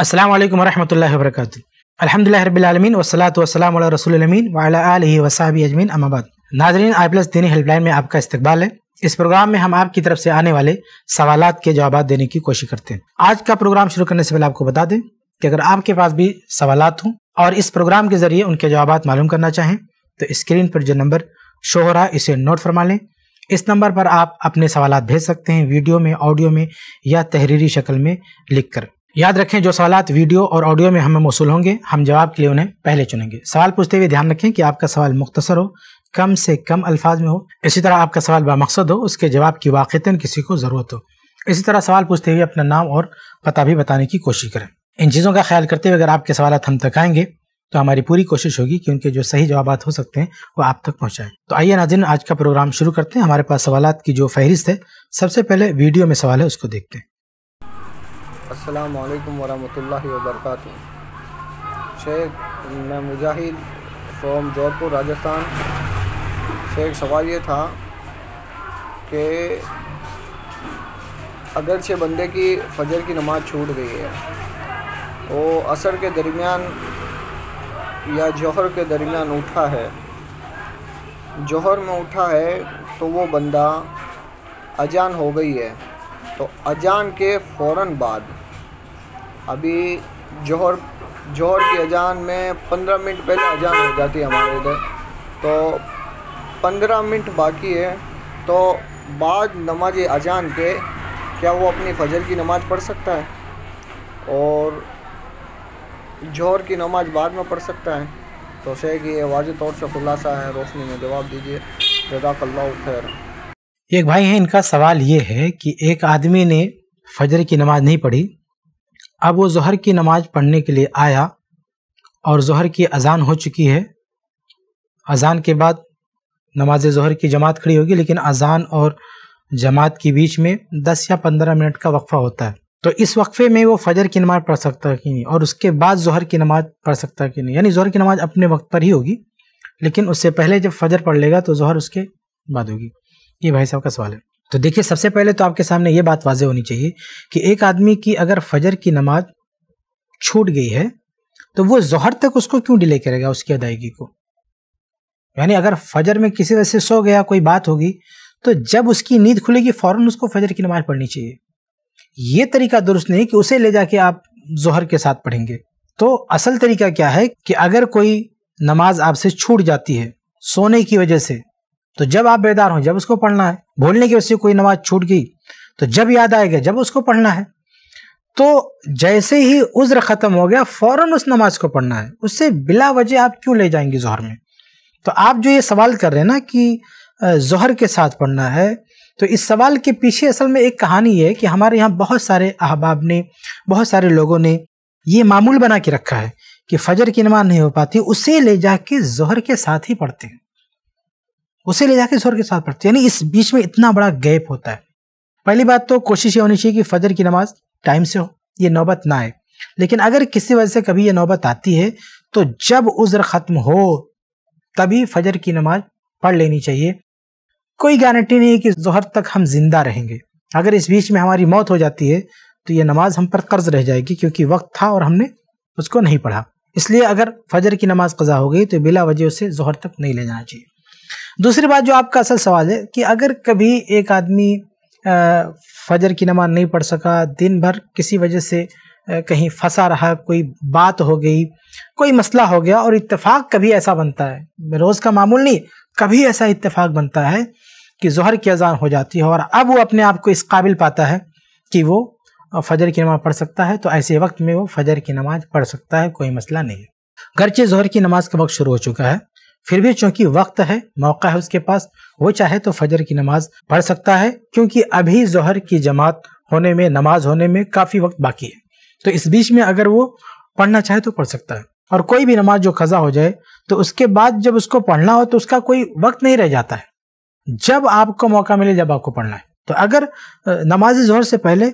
अस्सलाम वालेकुम वरहमतुल्लाहि वबरकातुहू अल्हम्दुलिल्लाह रब्बिल आलमीन वस्सलातु वस्सलाम अला रसूलिल अमीन व अला आलिहि व सहाबी अजमीन अमाबाद नाजरीन आई प्लस दीनी हेल्पलाइन में आपका इस्तकबाल है इस प्रोग्राम में हम आपकी तरफ से आने वाले सवाल के जवाब देने की कोशिश करते हैं आज का प्रोग्राम शुरू करने से पहले आपको बता दें कि अगर आपके पास भी सवाल हों और इस प्रोग्राम के जरिए उनके जवाब मालूम करना चाहें तो स्क्रीन पर जो नंबर शो हो रहा है इसे नोट फरमा लें इस नंबर पर आप अपने सवाल भेज सकते हैं वीडियो में ऑडियो में या तहरीरी शक्ल में लिख कर याद रखें जो सवाल वीडियो और ऑडियो में हमें मौसू होंगे हम जवाब के लिए उन्हें पहले चुनेंगे सवाल पूछते हुए ध्यान रखें कि आपका सवाल मुख्तसर हो कम से कम अल्फाज में हो इसी तरह आपका सवाल बामकसद हो उसके जवाब की वाक़ता किसी को ज़रूरत हो इसी तरह सवाल पूछते हुए अपना नाम और पता भी बताने की कोशिश करें इन चीज़ों का ख्याल करते हुए अगर आपके सवाल हम तक आएंगे तो हमारी पूरी कोशिश होगी कि उनके जो सही जवाब हो सकते हैं वो आप तक पहुँचाएँ तो आइए नाजिन आज का प्रोग्राम शुरू करते हैं हमारे पास सवाल की जो फहरिस्त है सबसे पहले वीडियो में सवाल है उसको देखते हैं अस्सलाम वालेकुम वरहमतुल्लाहि वबरकातुहू शेख मैं मुजाहिद फ्रॉम जोधपुर राजस्थान शेख सवाल ये था कि अगरचे बंदे की फजर की नमाज़ छूट गई है वो असर के दरमियान या जौहर के दरमियान उठा है जौहर में उठा है तो वो बंदा अजान हो गई है तो अजान के फ़ौर बाद अभी जोहर जोहर की अजान में पंद्रह मिनट पहले अजान हो जाती है हमारे इधर तो पंद्रह मिनट बाकी है तो बाद नमाज अजान के क्या वो अपनी फजर की नमाज़ पढ़ सकता है और जोहर की नमाज बाद में पढ़ सकता है तो शेख ये वाज तौर से खुलासा है रोशनी में जवाब दीजिए जदाकल्ला खैर एक भाई है इनका सवाल ये है कि एक आदमी ने फजर की नमाज़ नहीं पढ़ी अब वो जहर की नमाज पढ़ने के लिए आया और जहर की अजान हो चुकी है अजान के बाद नमाज जहर की जमात खड़ी होगी लेकिन अजान और जमात के बीच में 10 या 15 मिनट का वक्फा होता है तो इस वक्फे में वो फजर की नमाज़ पढ़ सकता कि नहीं और उसके बाद जहर की नमाज़ पढ़ सकता कि नहीं यानी जहर की नमाज़ अपने वक्त पर ही होगी लेकिन उससे पहले जब फजर पढ़ लेगा तो जहर उसके बाद होगी ये भाई साहब का सवाल है तो देखिए सबसे पहले तो आपके सामने ये बात वाजह होनी चाहिए कि एक आदमी की अगर फजर की नमाज छूट गई है तो वो जहर तक उसको क्यों डिले करेगा उसकी अदायगी को यानी अगर फजर में किसी वजह से सो गया कोई बात होगी तो जब उसकी नींद खुलेगी फ़ौरन उसको फजर की नमाज़ पढ़नी चाहिए ये तरीका दुरुस्त नहीं कि उसे ले जाके आप जहर के साथ पढ़ेंगे तो असल तरीका क्या है कि अगर कोई नमाज आपसे छूट जाती है सोने की वजह से तो जब आप बेदार हो जब उसको पढ़ना है भूलने की वजह कोई नमाज छूट गई तो जब याद आएगा जब उसको पढ़ना है तो जैसे ही उज्र ख़त्म हो गया फ़ौरन उस नमाज को पढ़ना है उससे बिला वजह आप क्यों ले जाएंगे जहर में तो आप जो ये सवाल कर रहे हैं ना कि जहर के साथ पढ़ना है तो इस सवाल के पीछे असल में एक कहानी है कि हमारे यहाँ बहुत सारे अहबाब ने बहुत सारे लोगों ने ये मामूल बना के रखा है कि फजर की नमाज नहीं हो पाती उसे ले जाके जोहर जहर के साथ ही पढ़ते हैं उसे ले जाके जोर के साथ पढ़ते यानी इस बीच में इतना बड़ा गैप होता है पहली बात तो कोशिश ये होनी चाहिए कि फजर की नमाज टाइम से हो ये नौबत ना आए लेकिन अगर किसी वजह से कभी ये नौबत आती है तो जब उज़र ख़त्म हो तभी फजर की नमाज पढ़ लेनी चाहिए कोई गारंटी नहीं है कि जहर तक हम जिंदा रहेंगे अगर इस बीच में हमारी मौत हो जाती है तो ये नमाज हम पर कर्ज रह जाएगी क्योंकि वक्त था और हमने उसको नहीं पढ़ा इसलिए अगर फजर की नमाज कज़ा हो गई तो बिला वजह उसे जहर तक नहीं ले जाना चाहिए दूसरी बात जो आपका असल सवाल है कि अगर कभी एक आदमी फजर की नमाज नहीं पढ़ सका दिन भर किसी वजह से कहीं फंसा रहा कोई बात हो गई कोई मसला हो गया और इत्तेफाक कभी ऐसा बनता है रोज़ का मामूल नहीं कभी ऐसा इत्तेफाक बनता है कि जहर की अजान हो जाती है और अब वो अपने आप को इस काबिल पाता है कि वो फजर की नमाज पढ़ सकता है तो ऐसे वक्त में वो फजर की नमाज पढ़ सकता है कोई मसला नहीं है गरचे जहर की नमाज का वक्त शुरू हो चुका है फिर भी चूंकि वक्त है मौका है उसके पास वो चाहे तो फजर की नमाज पढ़ सकता है क्योंकि अभी जहर की जमात होने में नमाज होने में काफ़ी वक्त बाकी है तो इस बीच में अगर वो पढ़ना चाहे तो पढ़ सकता है और कोई भी नमाज जो खजा हो जाए तो उसके बाद जब उसको पढ़ना हो तो उसका कोई वक्त नहीं रह जाता है जब आपको मौका मिले जब आपको पढ़ना है तो अगर नमाज जहर से पहले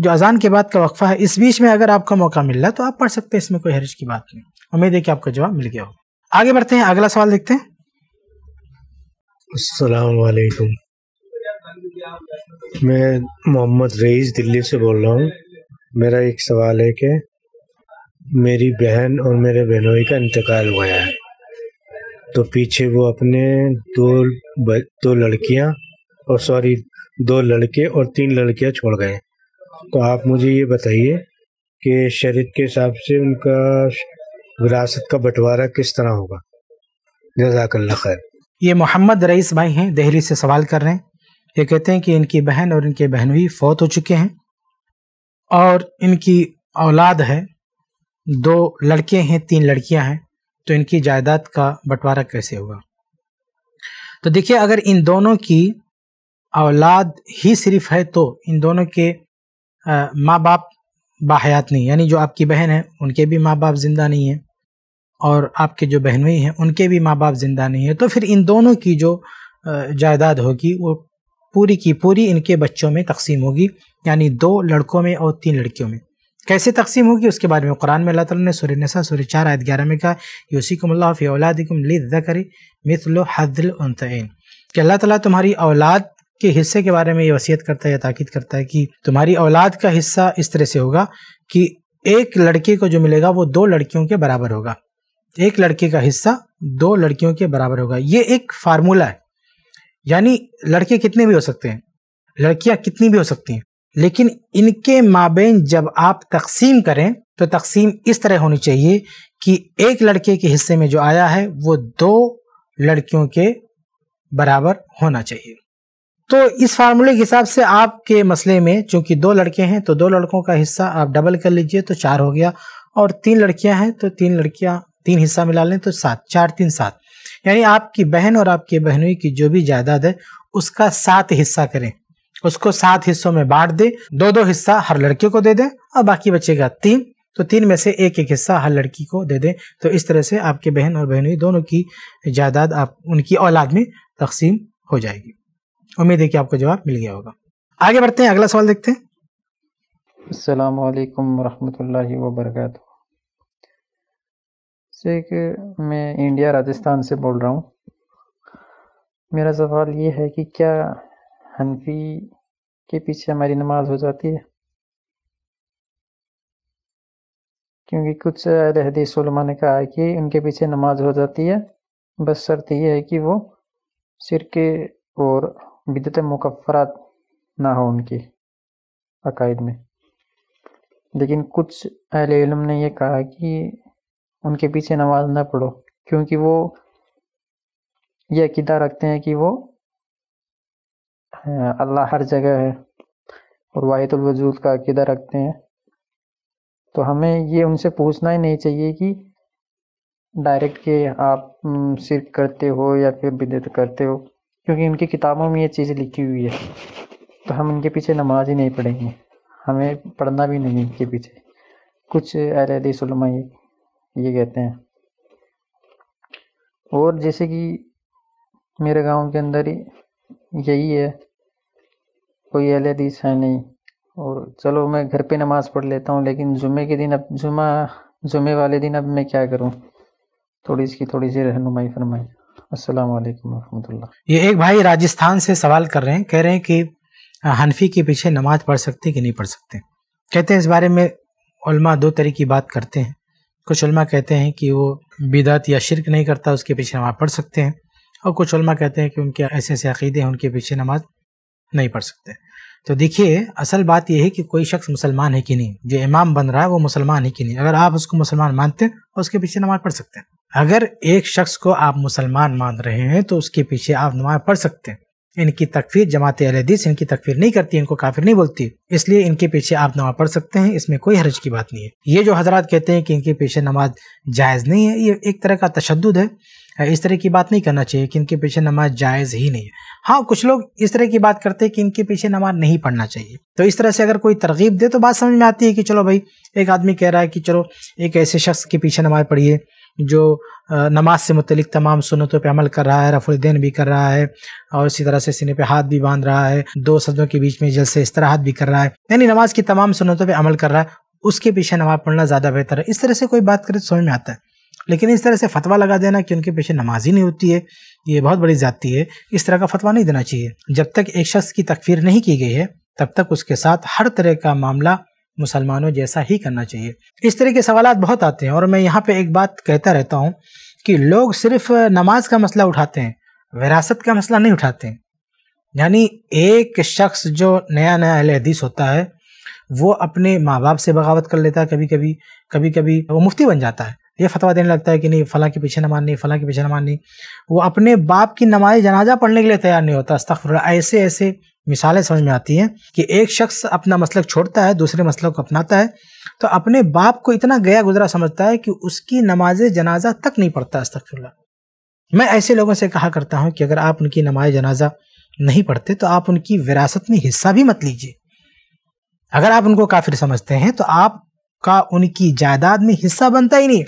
जो अजान के बाद का वक्फा है इस बीच में अगर आपको मौका मिल रहा है तो आप पढ़ सकते हैं इसमें कोई हरिश की बात नहीं उम्मीद है कि आपका जवाब मिल गया होगा आगे बढ़ते हैं अगला सवाल देखते हैं मैं मोहम्मद रईस दिल्ली से बोल रहा हूँ मेरा एक सवाल है कि मेरी बहन और मेरे बहनोई का इंतकाल हुआ है तो पीछे वो अपने दो दो लड़कियाँ और सॉरी दो लड़के और तीन लड़कियाँ छोड़ गए तो आप मुझे ये बताइए कि शरीत के हिसाब से उनका विरासत का बंटवारा किस तरह होगा जजाकल्ला खैर ये मोहम्मद रईस भाई हैं दहली से सवाल कर रहे हैं ये कहते हैं कि इनकी बहन और इनके बहन भी फौत हो चुके हैं और इनकी औलाद है दो लड़के हैं तीन लड़कियां हैं तो इनकी जायदाद का बंटवारा कैसे होगा तो देखिए अगर इन दोनों की औलाद ही सिर्फ है तो इन दोनों के माँ बाप बाहयात नहीं यानी जो आपकी बहन है उनके भी माँ बाप जिंदा नहीं है और आपके जो बहनोई हैं उनके भी माँ बाप ज़िंदा नहीं है तो फिर इन दोनों की जो जायदाद होगी वो पूरी की पूरी इनके बच्चों में तकसीम होगी यानी दो लड़कों में और तीन लड़कियों में कैसे तकसीम होगी उसके बारे में कुरान में अल्लाह ने सुरे नसा सुर चार आयत ग्यारह में कहा यूसिकमल्लाफ़ी औलादिकम लिदा करी मिथलो हदल उनतैन कि अल्लाह ताला तुम्हारी औलाद के हिस्से के बारे में ये वसीयत करता है या ताक़द करता है कि तुम्हारी औलाद का हिस्सा इस तरह से होगा कि एक लड़के को जो मिलेगा वो दो लड़कियों के बराबर होगा एक लड़के का हिस्सा दो लड़कियों के बराबर होगा ये एक फार्मूला है यानी लड़के कितने भी हो सकते हैं लड़कियां कितनी भी हो सकती हैं लेकिन इनके माबेन जब आप तकसीम करें तो तकसीम इस तरह होनी चाहिए कि एक लड़के के हिस्से में जो आया है वो दो लड़कियों के बराबर होना चाहिए तो इस फार्मूले के हिसाब से आपके मसले में चूंकि दो लड़के हैं तो दो लड़कों का हिस्सा आप डबल कर लीजिए तो चार हो गया और तीन लड़कियां हैं तो तीन लड़कियां तीन हिस्सा मिला लें तो सात चार तीन सात यानी आपकी बहन और आपकी बहनोई की जो भी जायदाद है उसका सात हिस्सा करें उसको सात हिस्सों में बांट दे दो दो हिस्सा हर लड़के को दे दें और बाकी बचेगा तीन तो तीन में से एक एक हिस्सा हर लड़की को दे दें तो इस तरह से आपके बहन और बहनोई दोनों की जायदाद आप उनकी औलाद में तकसीम हो जाएगी उम्मीद है कि आपको जवाब मिल गया होगा आगे बढ़ते हैं अगला सवाल देखते हैं अल्लाम वरहमल वर्का से कि मैं इंडिया राजस्थान से बोल रहा हूँ मेरा सवाल ये है कि क्या हनफी के पीछे हमारी नमाज हो जाती है क्योंकि कुछ हदीस ने कहा है कि उनके पीछे नमाज हो जाती है बस शर्त यह है कि वो सिर के और बिदत मुकफरात ना हो उनकी अकायद में लेकिन कुछ अहल इलम ने यह कहा कि उनके पीछे नमाज ना पढ़ो क्योंकि वो ये अकीदा रखते हैं कि वो अल्लाह हर जगह है और वाहितुल वजूद का अकीदा रखते हैं तो हमें ये उनसे पूछना ही नहीं चाहिए कि डायरेक्ट के आप सिर्फ करते हो या फिर बिदत करते हो क्योंकि उनकी किताबों में ये चीज़ें लिखी हुई है तो हम इनके पीछे नमाज ही नहीं पढ़ेंगे हमें पढ़ना भी नहीं इनके पीछे कुछ अहल ये कहते हैं और जैसे कि मेरे गांव के अंदर ही यही है कोई अहल हदीस है नहीं और चलो मैं घर पे नमाज़ पढ़ लेता हूँ लेकिन जुमे के दिन अब जुमा जुमे वाले दिन अब मैं क्या करूँ थोड़ी इसकी थोड़ी सी रहनुमाई फरमाई अस्सलाम वालेकुम ये एक भाई राजस्थान से सवाल कर रहे हैं कह रहे हैं कि हनफी के पीछे नमाज पढ़ सकते कि नहीं पढ़ सकते कहते हैं इस बारे में उलमा दो तरह की बात करते हैं कुछ उलमा कहते हैं कि वो बिदात या शिरक नहीं करता उसके पीछे नमाज पढ़ सकते हैं और कुछ उलमा कहते हैं कि उनके ऐसे ऐसे अकीदे हैं उनके पीछे नमाज नहीं पढ़ सकते तो देखिए असल बात यह है कि कोई शख्स मुसलमान है कि नहीं जो इमाम बन रहा है वो मुसलमान है कि नहीं अगर आप उसको मुसलमान मानते हैं तो उसके पीछे नमाज पढ़ सकते हैं अगर एक शख्स को आप मुसलमान मान रहे हैं तो उसके पीछे आप नमाज पढ़ सकते हैं इनकी तकफीर जमात अलहदीस इनकी तकफीर नहीं करती इनको काफिर नहीं बोलती इसलिए इनके पीछे आप नमाज पढ़ सकते हैं इसमें कोई हरज की बात नहीं है ये जो हजरात कहते हैं कि इनके पीछे नमाज जायज़ नहीं है ये एक तरह का तशद है इस तरह की बात नहीं करना चाहिए कि इनके पीछे नमाज जायज़ ही नहीं है हाँ कुछ लोग इस तरह की बात करते हैं कि इनके पीछे नमाज नहीं पढ़ना चाहिए तो इस तरह से अगर कोई तरगीब दे तो बात समझ में आती है कि चलो भाई एक आदमी कह रहा है कि चलो एक ऐसे शख्स के पीछे नमाज पढ़िए जो नमाज से मुतलिक तमाम सुनतों पर अमल कर रहा है रफुलदैन भी कर रहा है और इसी तरह से सीने पे हाथ भी बांध रहा है दो सदों के बीच में से इस तरह हाथ भी कर रहा है यानी नमाज की तमाम सुनतों पर अमल कर रहा है उसके पीछे नमाज पढ़ना ज़्यादा बेहतर है इस तरह से कोई बात करे तो समझ में आता है लेकिन इस तरह से फतवा लगा देना कि उनके पीछे नमाज ही नहीं होती है ये बहुत बड़ी जाती है इस तरह का फतवा नहीं देना चाहिए जब तक एक शख्स की तकफीर नहीं की गई है तब तक उसके साथ हर तरह का मामला मुसलमानों जैसा ही करना चाहिए इस तरह के सवाल बहुत आते हैं और मैं यहाँ पे एक बात कहता रहता हूँ कि लोग सिर्फ नमाज का मसला उठाते हैं विरासत का मसला नहीं उठाते यानी एक शख्स जो नया नया अहल हदीस होता है वो अपने माँ बाप से बगावत कर लेता है कभी कभी कभी कभी वो मुफ्ती बन जाता है ये फतवा देने लगता है कि नहीं फ़लाँ के पीछे न माननी फ़लाँ के पीछे न माननी वो अपने बाप की नमाज जनाजा पढ़ने के लिए तैयार नहीं होता अस्तफर ऐसे ऐसे मिसालें समझ में आती हैं कि एक शख्स अपना मसलक छोड़ता है दूसरे मसलक को अपनाता है तो अपने बाप को इतना गया गुजरा समझता है कि उसकी नमाज जनाजा तक नहीं पढ़ता अस्त मैं ऐसे लोगों से कहा करता हूँ कि अगर आप उनकी नमाज जनाजा नहीं पढ़ते तो आप उनकी विरासत में हिस्सा भी मत लीजिए अगर आप उनको काफिर समझते हैं तो आपका उनकी जायदाद में हिस्सा बनता ही नहीं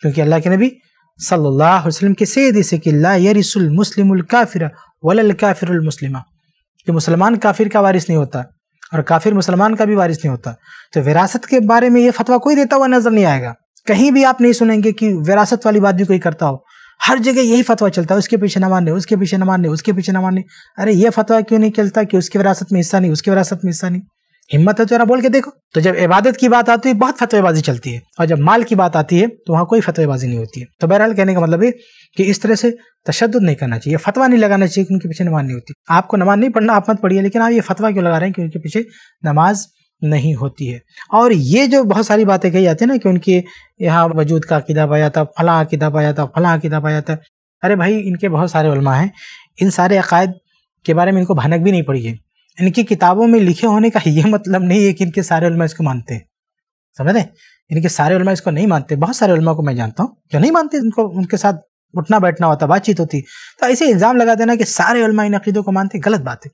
क्योंकि अल्लाह के नबी सल्लल्लाहु अलैहि वसल्लम के से कि ला यरिसुल मुस्लिमुल काफिर वलल काफिरुल मुस्लिमा कि मुसलमान काफिर का वारिस नहीं होता और काफिर मुसलमान का भी वारिस नहीं होता तो विरासत के बारे में ये फतवा कोई देता हुआ नजर नहीं आएगा कहीं भी आप नहीं सुनेंगे कि विरासत वाली बात भी कोई करता हो हर जगह यही फतवा चलता है उसके पीछे न मानने उसके पीछे न मानने उसके पीछे न मानने अरे ये फतवा क्यों नहीं चलता कि उसकी विरासत में हिस्सा नहीं उसकी विरासत में हिस्सा नहीं हिम्मत है तो जरा बोल के देखो तो जब इबादत की बात आती है बहुत फतवेबाजी चलती है और जब माल की बात आती है तो वहाँ कोई फतवेबाजी नहीं होती है तो बहरहाल कहने का मतलब है कि इस तरह से तशद नहीं करना चाहिए फतवा नहीं लगाना चाहिए कि उनके पीछे नमाज नहीं होती आपको नमाज नहीं पढ़ना आप मत पढ़िए लेकिन आप ये फतवा क्यों लगा रहे हैं कि उनके पीछे नमाज नहीं होती है और ये जो बहुत सारी बातें कही जाती है ना कि उनके यहाँ वजूद का अकीदा पाया था फला अकीदा पाया था फला अकीदा पाया था अरे भाई इनके बहुत सारे उलमा हैं इन सारे अकायद के बारे में इनको भनक भी नहीं पड़ी है इनकी किताबों में लिखे होने का ये मतलब नहीं है कि इनके सारे उलमा इसको मानते हैं समझ रहे इनके सारे उलमा इसको नहीं मानते बहुत सारे उलमा को मैं जानता हूँ जो नहीं मानते उनको उनके साथ उठना बैठना होता बातचीत होती तो ऐसे इल्ज़ाम लगा देना कि सारे उलमा इन अकीदों को मानते गलत बात है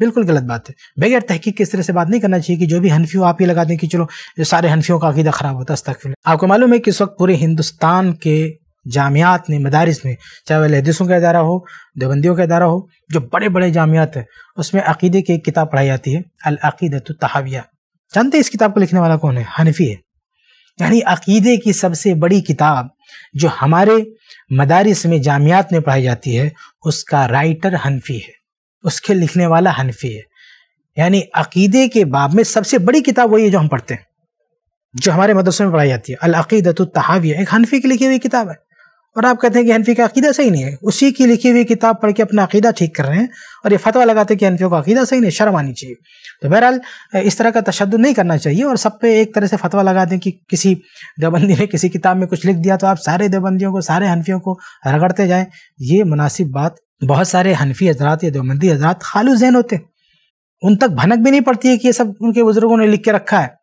बिल्कुल गलत बात है बगैर तहकीक के इस तरह से बात नहीं करना चाहिए कि जो भी हनफियों आप ही लगा दें कि चलो सारे हनफियों का अकीदा ख़राब होता है आपको मालूम है कि इस वक्त पूरे हिंदुस्तान के जामियात ने मदारस में चाहे वह लहदसों का अदारा हो देवबंदियों का अदारा हो जो बड़े बड़े जामियात हैं उसमें अकीदे की एक किताब पढ़ाई जाती है अलअीदत तहाविया जानते इस किताब को लिखने वाला कौन है हनफी है यानी अकीदे की सबसे बड़ी किताब जो हमारे मदारस में जामियात में पढ़ाई जाती है उसका राइटर हनफी है उसके लिखने वाला हनफी है यानी अकीदे के बाब में सबसे बड़ी किताब वही है जो हम पढ़ते हैं जो हमारे मदरसों में पढ़ाई जाती है अलअीदत तहाविया एक हनफी की लिखी हुई किताब है और आप कहते हैं कि हनफी का अकीदा सही नहीं है उसी की लिखी हुई किताब पढ़ के अपना अकीदा ठीक कर रहे हैं और ये फतवा लगाते हैं कि हनफियों का अकीदा सही नहीं शर्म आनी चाहिए तो बहरहाल इस तरह का तशद नहीं करना चाहिए और सब पे एक तरह से फतवा लगा दें कि कि किसी देवबंदी ने किसी किताब में कुछ लिख दिया तो आप सारे देवबंदियों को सारे हनफियों को रगड़ते जाएँ ये मुनासिब बात बहुत सारे हनफी हजरात या देवबंदी हजरात खालू जहन होते उन तक भनक भी नहीं पड़ती है कि ये सब उनके बुज़ुर्गों ने लिख के रखा है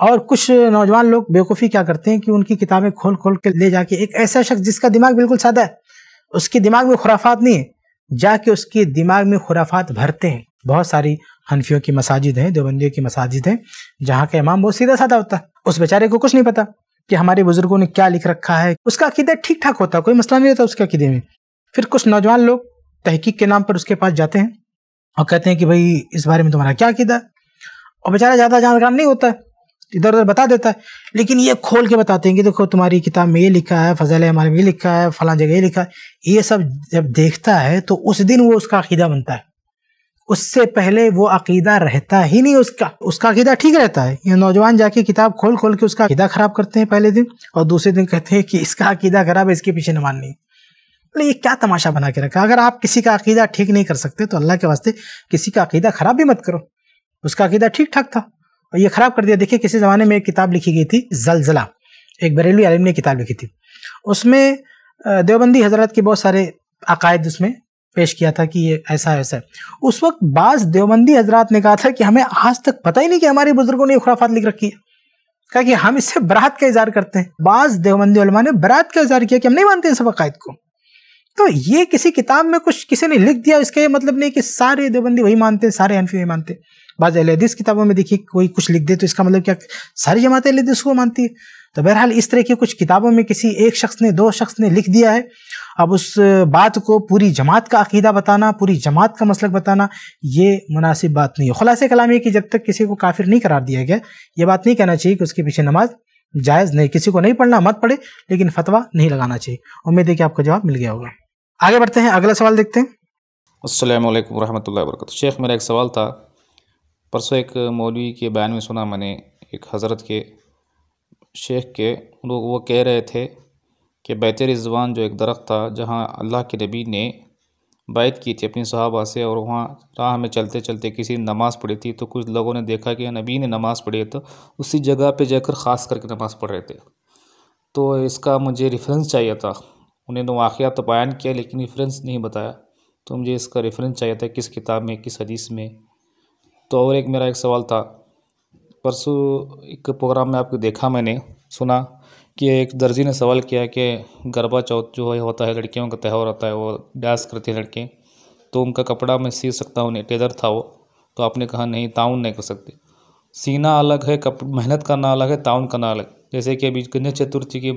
और कुछ नौजवान लोग बेवकूफ़ी क्या करते हैं कि उनकी किताबें खोल खोल के ले जाके एक ऐसा शख्स जिसका दिमाग बिल्कुल सादा है उसके दिमाग में खुराफात नहीं है जाके उसके दिमाग में खुराफात भरते हैं बहुत सारी हनफियों की मसाजिद हैं देवबंदियों की मसाजिद हैं जहाँ का इमाम बहुत सीधा साधा होता है उस बेचारे को कुछ नहीं पता कि हमारे बुजुर्गों ने क्या लिख रखा है उसका अकीदा ठीक ठाक होता है कोई मसला नहीं होता उसके अकीदे में फिर कुछ नौजवान लोग तहकीक के नाम पर उसके पास जाते हैं और कहते हैं कि भाई इस बारे में तुम्हारा क्या अकीदा और बेचारा ज़्यादा जानकार नहीं होता है इधर उधर बता देता है लेकिन ये खोल के बताते हैं कि देखो तुम्हारी किताब में ये लिखा है फजल हमारे में ये लिखा है फलां जगह ये लिखा है ये सब जब देखता है तो उस दिन वो उसका अकीदा बनता है उससे पहले वो अकीदा रहता ही नहीं उसका उसका अकीदा ठीक रहता है ये नौजवान जाके किताब खोल खोल के उसका अकीदा ख़राब करते हैं पहले दिन और दूसरे दिन कहते हैं कि इसका अकीदा ख़राब है इसके पीछे नमान नहीं बोले ये क्या तमाशा बना के रखा अगर आप किसी का अकीदा ठीक नहीं कर सकते तो अल्लाह के वास्ते किसी का अकीदा ख़राब भी मत करो उसका अकीदा ठीक ठाक था और ये ख़राब कर दिया देखिए किसी ज़माने में एक किताब लिखी गई थी जलजला एक बरेली आलिम ने किताब लिखी थी उसमें देवबंदी हजरत के बहुत सारे अकायद उसमें पेश किया था कि ये ऐसा ऐसा है उस वक्त बाज़ देवबंदी हजरात ने कहा था कि हमें आज तक पता ही नहीं कि हमारे बुज़ुर्गों ने खुराफात लिख रखी है कहा कि हम इससे बरात का इजहार करते हैं बाज़ देवबंदी ने बरात का इजहार किया कि हम नहीं मानते इन सब अकायद को तो ये किसी किताब में कुछ किसी ने लिख दिया इसका ये मतलब नहीं कि सारे देवबंदी वही मानते सारे हनफी वही मानते बाज अहदीस किताबों में देखिए कोई कुछ लिख दे तो इसका मतलब क्या सारी जमात अहदीस को मानती है तो बहरहाल इस तरह की कुछ किताबों में किसी एक शख्स ने दो शख्स ने लिख दिया है अब उस बात को पूरी जमात का अकीदा बताना पूरी जमात का मसलक बताना ये मुनासिब बात नहीं है खुलासे कलाम ये कि जब तक किसी को काफिर नहीं करार दिया गया ये बात नहीं कहना चाहिए कि उसके पीछे नमाज जायज़ नहीं किसी को नहीं पढ़ना मत पढ़े लेकिन फतवा नहीं लगाना चाहिए उम्मीद है कि आपको जवाब मिल गया होगा आगे बढ़ते हैं अगला सवाल देखते हैं असल वरहमल वर्क शेख मेरा एक सवाल था परसों एक मौलवी के बयान में सुना मैंने एक हज़रत के शेख के लोग वो कह रहे थे कि बैत रिजवान जो एक दरख्त था जहाँ अल्लाह के नबी ने बैत की थी अपनी सहाबा से और वहाँ राह में चलते चलते किसी ने नमाज़ पढ़ी थी तो कुछ लोगों ने देखा कि नबी ने नमाज़ पढ़ी तो उसी जगह पे जाकर ख़ास करके नमाज़ पढ़ रहे थे तो इसका मुझे रेफरेंस चाहिए था उन्होंने तो वाक़ तो बयान किया लेकिन रेफरेंस नहीं बताया तो मुझे इसका रेफरेंस चाहिए था किस किताब में किस हदीस में तो और एक मेरा एक सवाल था परसों एक प्रोग्राम में आपको देखा मैंने सुना कि एक दर्जी ने सवाल किया कि गरबा चौथ जो है होता है लड़कियों का त्यौहार होता है वो डांस करती है लड़के तो उनका कपड़ा मैं सी सकता हूँ टेदर था वो तो आपने कहा नहीं ताउन नहीं कर सकते सीना अलग है कप मेहनत करना अलग है ताउन करना अलग जैसे कि अभी गणेश चतुर्थी के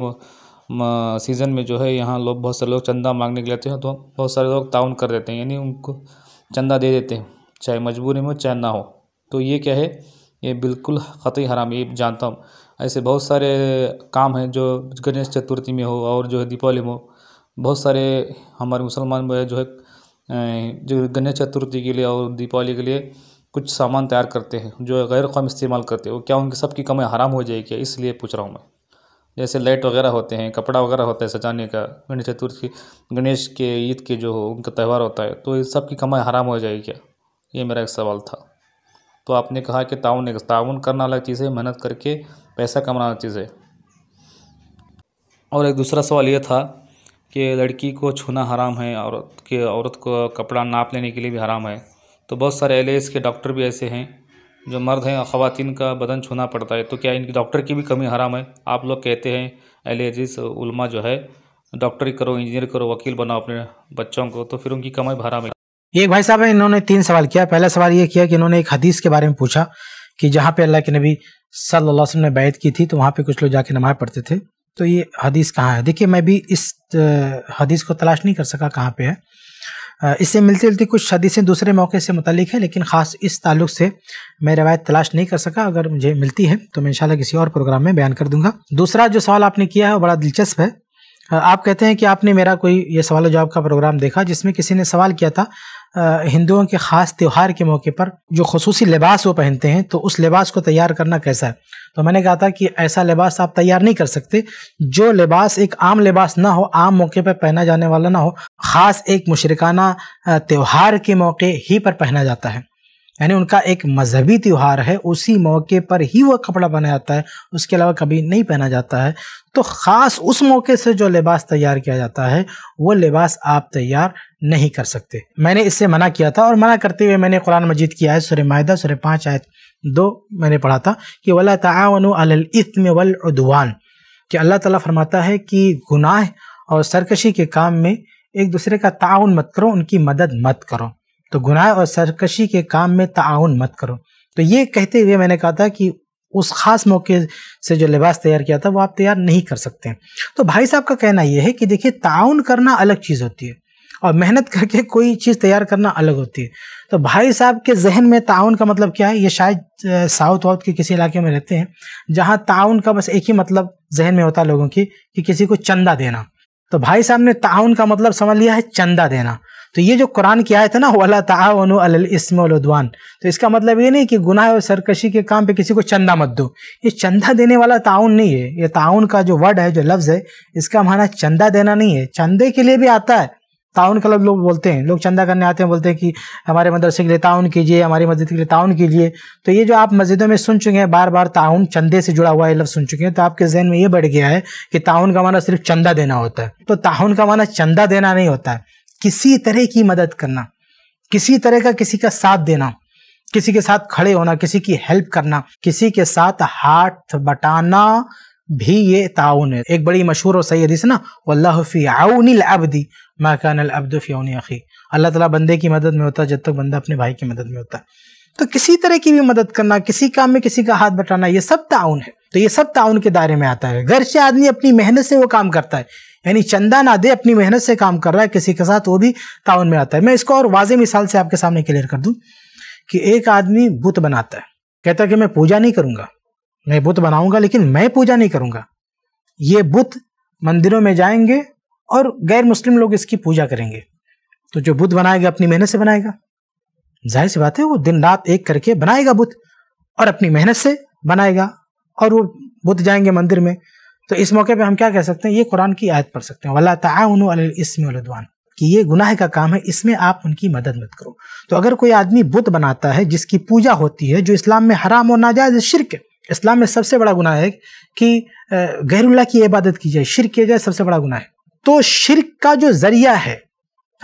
सीज़न में जो है यहाँ लोग बहुत सारे लोग चंदा मांगने के लिए आते हैं तो बहुत सारे लोग ताउन कर देते हैं यानी उनको चंदा दे देते हैं चाहे मजबूरी में हो चाहे ना हो तो ये क्या है ये बिल्कुल ख़त हराम ये जानता हूँ ऐसे बहुत सारे काम हैं जो गणेश चतुर्थी में हो और जो है दीपावली में हो बहुत सारे हमारे मुसलमान जो है जो गणेश चतुर्थी के लिए और दीपावली के लिए कुछ सामान तैयार करते हैं जो गैर कम इस्तेमाल करते हैं क्या उनकी सबकी कमाई हराम हो जाएगी क्या इसलिए पूछ रहा हूँ मैं जैसे लाइट वगैरह होते हैं कपड़ा वगैरह होता है सजाने का गणेश चतुर्थी गणेश के ईद के जो हो उनका त्यौहार होता है तो इन सब की कमाई हराम हो जाएगी क्या ये मेरा एक सवाल था तो आपने कहा कि ताउन एक ताउन करना अलग चीज़ है मेहनत करके पैसा कमाना चीज़ है और एक दूसरा सवाल ये था कि लड़की को छूना हराम है औरत के औरत को कपड़ा नाप लेने के लिए भी हराम है तो बहुत सारे एल के डॉक्टर भी ऐसे हैं जो मर्द हैं ख़वान का बदन छूना पड़ता है तो क्या इनकी डॉक्टर की भी कमी हराम है आप लोग कहते हैं एल उल्मा जो है डॉक्टरी करो इंजीनियर करो वकील बनाओ अपने बच्चों को तो फिर उनकी कमाई हराम है एक भाई साहब है इन्होंने तीन सवाल किया पहला सवाल ये किया कि इन्होंने एक हदीस के बारे में पूछा कि जहाँ पे अल्लाह के नबी सल्लल्लाहु अलैहि वसल्लम ने बैत की थी तो वहाँ पे कुछ लोग जाके नमाज पढ़ते थे तो ये हदीस कहाँ है देखिए मैं भी इस हदीस को तलाश नहीं कर सका कहाँ पे है इससे मिलती जुलती कुछ हदीसें दूसरे मौके से मुतलिक है लेकिन ख़ास इस ताल्लुक से मैं रवायत तलाश नहीं कर सका अगर मुझे मिलती है तो मैं इंशाल्लाह किसी और प्रोग्राम में बयान कर दूंगा दूसरा जो सवाल आपने किया है वो बड़ा दिलचस्प है आप कहते हैं कि आपने मेरा कोई ये सवाल जवाब का प्रोग्राम देखा जिसमें किसी ने सवाल किया था हिंदुओं के ख़ास त्यौहार के मौके पर जो खसूस लिबास वो पहनते हैं तो उस लिबास को तैयार करना कैसा है तो मैंने कहा था कि ऐसा लिबास आप तैयार नहीं कर सकते जो लिबास एक आम लिबास ना हो आम मौके पर पहना जाने वाला ना हो ख़ास एक मुशरकाना त्यौहार के मौके ही पर पहना जाता है यानी उनका एक मजहबी त्यौहार है उसी मौके पर ही वह कपड़ा पहना जाता है उसके अलावा कभी नहीं पहना जाता है तो ख़ास उस मौके से जो लिबास तैयार किया जाता है वो लिबास आप तैयार नहीं कर सकते मैंने इससे मना किया था और मना करते हुए मैंने कुरान मजीद की आयत सुर माहा सुर पाँच आयत दो मैंने पढ़ा था कि वला तावन अलम वलदवान कि अल्लाह ताला फरमाता है कि गुनाह और सरकशी के काम में एक दूसरे का ताउन मत करो उनकी मदद मत करो तो गुनाह और सरकशी के काम में ताउन मत करो तो ये कहते हुए मैंने कहा था कि उस खास मौके से जो लिबास तैयार किया था वो आप तैयार नहीं कर सकते हैं तो भाई साहब का कहना यह है कि देखिए ताउन करना अलग चीज़ होती है और मेहनत करके कोई चीज़ तैयार करना अलग होती है तो भाई साहब के जहन में ताउन का मतलब क्या है ये शायद साउथ वाउथ के किसी इलाके में रहते हैं जहाँ ताउन का बस एक ही मतलब जहन में होता है लोगों की कि किसी को चंदा देना तो भाई साहब ने ताउन का मतलब समझ लिया है चंदा देना तो ये जो कुरान की आयत है ना वाला तावन इसमान तो इसका मतलब ये नहीं कि गुनाह और सरकशी के काम पे किसी को चंदा मत दो ये चंदा देने वाला ताउन नहीं है ये ताउन का जो वर्ड है जो लफ्ज़ है इसका माना चंदा देना नहीं है चंदे के लिए भी आता है ताउन का लोग बोलते हैं लोग चंदा करने आते हैं बोलते हैं कि हमारे मदरसे के लिए ताउन कीजिए हमारी मस्जिद के लिए ताउन कीजिए तो ये जो आप मस्जिदों में सुन चुके हैं बार बार ताउन चंदे से जुड़ा हुआ है लफ्ज़ सुन चुके हैं तो आपके जहन में ये बढ़ गया है कि ताउन का माना सिर्फ चंदा देना होता है तो ताउन का माना चंदा देना नहीं होता है किसी तरह की मदद करना किसी तरह का किसी का साथ देना किसी के साथ खड़े होना किसी की हेल्प करना किसी के साथ हाथ बटाना भी ये ताउन है एक बड़ी मशहूर और सही हदीस ना वल्लाह फी आउनिल अब्दी अखी अल्लाह ताला बंदे की मदद में होता है जब तक बंदा अपने भाई की मदद में होता है तो किसी तरह की भी मदद करना किसी काम में किसी का हाथ बटाना ये सब ताउन है तो ये सब ताउन के दायरे में आता है घर से आदमी अपनी मेहनत से वो काम करता है यानी चंदा ना दे अपनी मेहनत से काम कर रहा है किसी के साथ वो भी ताउन में आता है मैं इसको और वाजे मिसाल से आपके सामने क्लियर कर दूं कि एक आदमी बुत बनाता है कहता है कि मैं पूजा नहीं करूंगा मैं बुत बनाऊंगा लेकिन मैं पूजा नहीं करूंगा ये बुत मंदिरों में जाएंगे और गैर मुस्लिम लोग इसकी पूजा करेंगे तो जो बुत बनाएगा अपनी मेहनत से बनाएगा जाहिर सी बात है वो दिन रात एक करके बनाएगा बुत और अपनी मेहनत से बनाएगा और वो बुत जाएंगे मंदिर में तो इस मौके पे हम क्या कह सकते हैं ये कुरान की आयत पढ़ सकते हैं वल्ला ताउन इसमान कि ये गुनाह का काम है इसमें आप उनकी मदद मत करो तो अगर कोई आदमी बुत बनाता है जिसकी पूजा होती है जो इस्लाम में हराम और नाजायज शिरक है इस्लाम में सबसे बड़ा गुनाह है कि गैरुल्ला की इबादत की जाए शिरक किया जाए सबसे बड़ा गुनाह है तो शिरक का जो जरिया है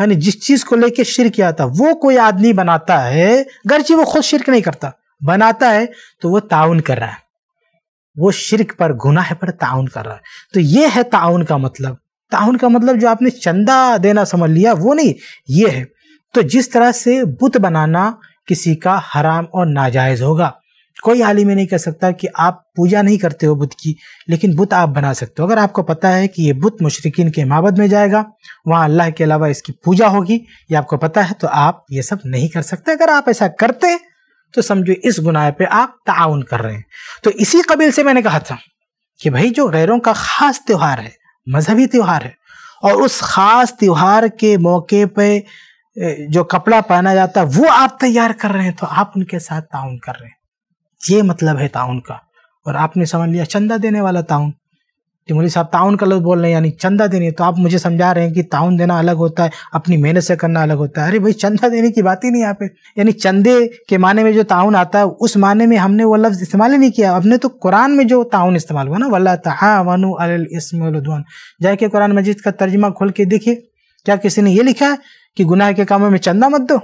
यानी जिस चीज़ को लेके शिर किया था वो कोई आदमी बनाता है गरचे वो खुद शिरक नहीं करता बनाता है तो वो ताउन कर रहा है वो शिरक पर गुनाह पर ताउन कर रहा है तो ये है ताउन का मतलब ताउन का मतलब जो आपने चंदा देना समझ लिया वो नहीं ये है तो जिस तरह से बुत बनाना किसी का हराम और नाजायज़ होगा कोई हाल ही में नहीं कह सकता कि आप पूजा नहीं करते हो बुत की लेकिन बुत आप बना सकते हो अगर आपको पता है कि ये बुत मुशरकिन के माबद में जाएगा वहाँ अल्लाह के अलावा इसकी पूजा होगी ये आपको पता है तो आप ये सब नहीं कर सकते अगर आप ऐसा करते हैं तो समझो इस गुनाह पे आप ताउन कर रहे हैं तो इसी कबील से मैंने कहा था कि भाई जो गैरों का ख़ास त्यौहार है मजहबी त्यौहार है और उस ख़ास त्यौहार के मौके पर जो कपड़ा पहना जाता है वो आप तैयार कर रहे हैं तो आप उनके साथ ताउन कर रहे हैं ये मतलब है ताउन का और आपने समझ लिया चंदा देने वाला ताउन तिमोली साहब ताउन का लफ्ज़ बोल रहे हैं यानी चंदा देने तो आप मुझे समझा रहे हैं कि ताउन देना अलग होता है अपनी मेहनत से करना अलग होता है अरे भाई चंदा देने की बात ही नहीं यहाँ पे यानी चंदे के माने में जो ताउन आता है उस माने में हमने वो लफ्ज़ इस्तेमाल ही नहीं किया हमने तो कुरान में जो ताउन इस्तेमाल हुआ ना वल्ला तहावनु अलस्मदवान जाके कुरान मजिद का तर्जमा खोल के देखिए क्या किसी ने ये लिखा है कि गुनाह के कामों में चंदा मत दो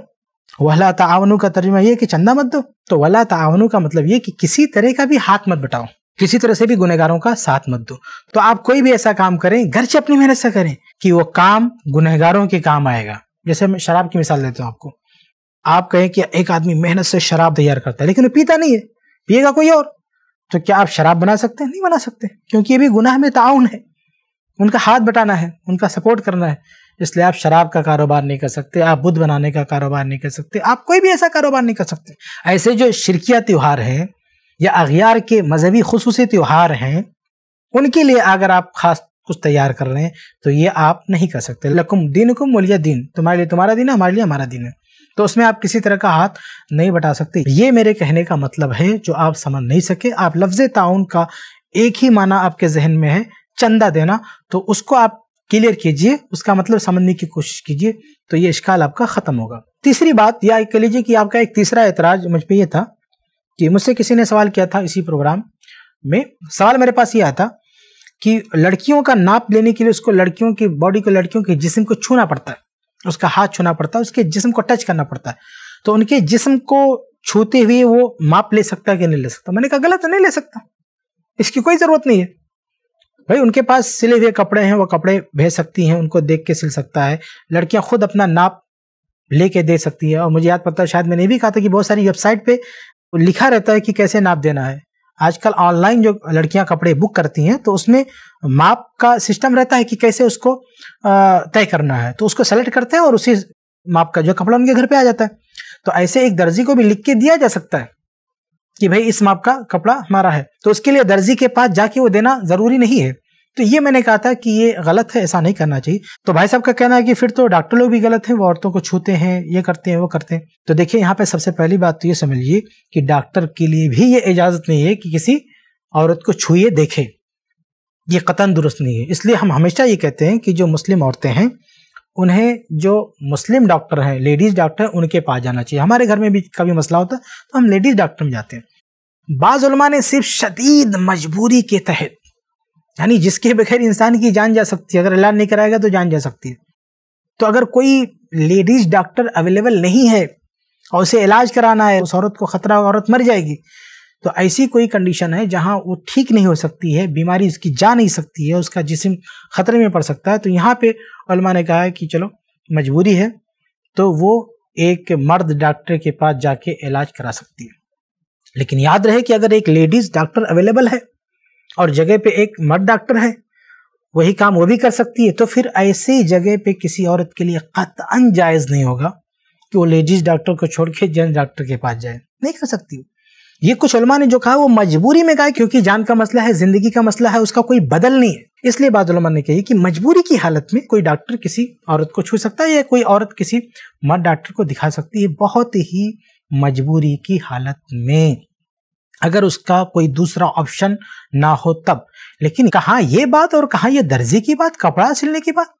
वल्ला तावनु का तर्जमा ये कि चंदा मत दो तो वल्ला तावनु का मतलब ये कि किसी तरह का भी हाथ मत बटाओ किसी तरह से भी गुनहगारों का साथ मत दो तो आप कोई भी ऐसा काम करें घर से अपनी मेहनत से करें कि वो काम गुनहगारों के काम आएगा जैसे मैं शराब की मिसाल देता हूँ आपको आप कहें कि एक आदमी मेहनत से शराब तैयार करता है लेकिन वो पीता नहीं है पिएगा कोई और तो क्या आप शराब बना सकते हैं नहीं बना सकते क्योंकि ये भी गुनाह में ताउन है उनका हाथ बटाना है उनका सपोर्ट करना है इसलिए आप शराब का कारोबार नहीं कर सकते आप बुद्ध बनाने का कारोबार नहीं कर सकते आप कोई भी ऐसा कारोबार नहीं कर सकते ऐसे जो शिरकिया त्यौहार हैं या अगियार के मजहबी खसूस त्यौहार हैं उनके लिए अगर आप खास कुछ तैयार कर रहे हैं तो ये आप नहीं कर सकते लकुम दिन कुम मोलिया दिन तुम्हारे लिए तुम्हारा दिन है हमारे लिए हमारा दिन है तो उसमें आप किसी तरह का हाथ नहीं बटा सकते ये मेरे कहने का मतलब है जो आप समझ नहीं सके आप लफ्ज ताउन का एक ही माना आपके जहन में है चंदा देना तो उसको आप क्लियर कीजिए उसका मतलब समझने की कोशिश कीजिए तो ये इश्काल आपका ख़त्म होगा तीसरी बात यह कह लीजिए कि आपका एक तीसरा एतराज मुझ पर यह था कि मुझसे किसी ने सवाल किया था इसी प्रोग्राम में सवाल मेरे पास ये आया था कि लड़कियों का नाप लेने के लिए उसको लड़कियों की बॉडी को लड़कियों के जिस्म को छूना पड़ता है उसका हाथ छूना पड़ता है उसके जिस्म को टच करना पड़ता है तो उनके जिस्म को छूते हुए वो माप ले सकता है कि नहीं ले सकता मैंने कहा गलत नहीं ले सकता इसकी कोई ज़रूरत नहीं है भाई उनके पास सिले हुए कपड़े हैं वो कपड़े भेज सकती हैं उनको देख के सिल सकता है लड़कियां खुद अपना नाप लेके दे सकती है और मुझे याद पड़ता है शायद मैंने भी कहा था कि बहुत सारी वेबसाइट पे तो लिखा रहता है कि कैसे नाप देना है आजकल ऑनलाइन जो लड़कियां कपड़े बुक करती हैं तो उसमें माप का सिस्टम रहता है कि कैसे उसको तय करना है तो उसको सेलेक्ट करते हैं और उसी माप का जो कपड़ा उनके घर पे आ जाता है तो ऐसे एक दर्जी को भी लिख के दिया जा सकता है कि भाई इस माप का कपड़ा हमारा है तो उसके लिए दर्जी के पास जाके वो देना जरूरी नहीं है तो ये मैंने कहा था कि ये गलत है ऐसा नहीं करना चाहिए तो भाई साहब का कहना है कि फिर तो डॉक्टर लोग भी गलत है वो औरतों को छूते हैं ये करते हैं वो करते हैं तो देखिए यहाँ पे सबसे पहली बात तो ये समझिए कि डॉक्टर के लिए भी ये इजाजत नहीं है कि किसी औरत को छूए देखे ये कतन दुरुस्त नहीं है इसलिए हम हमेशा ये कहते हैं कि जो मुस्लिम औरतें हैं उन्हें जो मुस्लिम डॉक्टर हैं लेडीज़ डॉक्टर हैं उनके पास जाना चाहिए हमारे घर में भी कभी मसला होता है तो हम लेडीज़ डॉक्टर में जाते हैं बाज़ुलमा ने सिर्फ शदीद मजबूरी के तहत यानी जिसके बगैर इंसान की जान जा सकती है अगर इलाज नहीं कराएगा तो जान जा सकती है तो अगर कोई लेडीज डॉक्टर अवेलेबल नहीं है और उसे इलाज कराना है उस औरत को खतरा औरत मर जाएगी तो ऐसी कोई कंडीशन है जहां वो ठीक नहीं हो सकती है बीमारी उसकी जा नहीं सकती है उसका जिसम खतरे में पड़ सकता है तो यहाँ पे अलमा ने कहा है कि चलो मजबूरी है तो वो एक मर्द डॉक्टर के पास जाके इलाज करा सकती है लेकिन याद रहे कि अगर एक लेडीज डॉक्टर अवेलेबल है और जगह पे एक मर्द डॉक्टर है वही काम वो भी कर सकती है तो फिर ही जगह पे किसी औरत के लिए कतअन जायज़ नहीं होगा कि वो लेडीज़ डॉक्टर को छोड़ के जेंट्स डॉक्टर के पास जाए नहीं कर सकती ये कुछ उलमा ने जो कहा वो मजबूरी में कहा क्योंकि जान का मसला है जिंदगी का मसला है उसका कोई बदल नहीं है इसलिए बाद ने कही कि मजबूरी की हालत में कोई डॉक्टर किसी औरत को छू सकता है या कोई औरत किसी मर्द डॉक्टर को दिखा सकती है बहुत ही मजबूरी की हालत में अगर उसका कोई दूसरा ऑप्शन ना हो तब लेकिन कहाँ ये बात और कहाँ ये दर्जी की बात कपड़ा सिलने की बात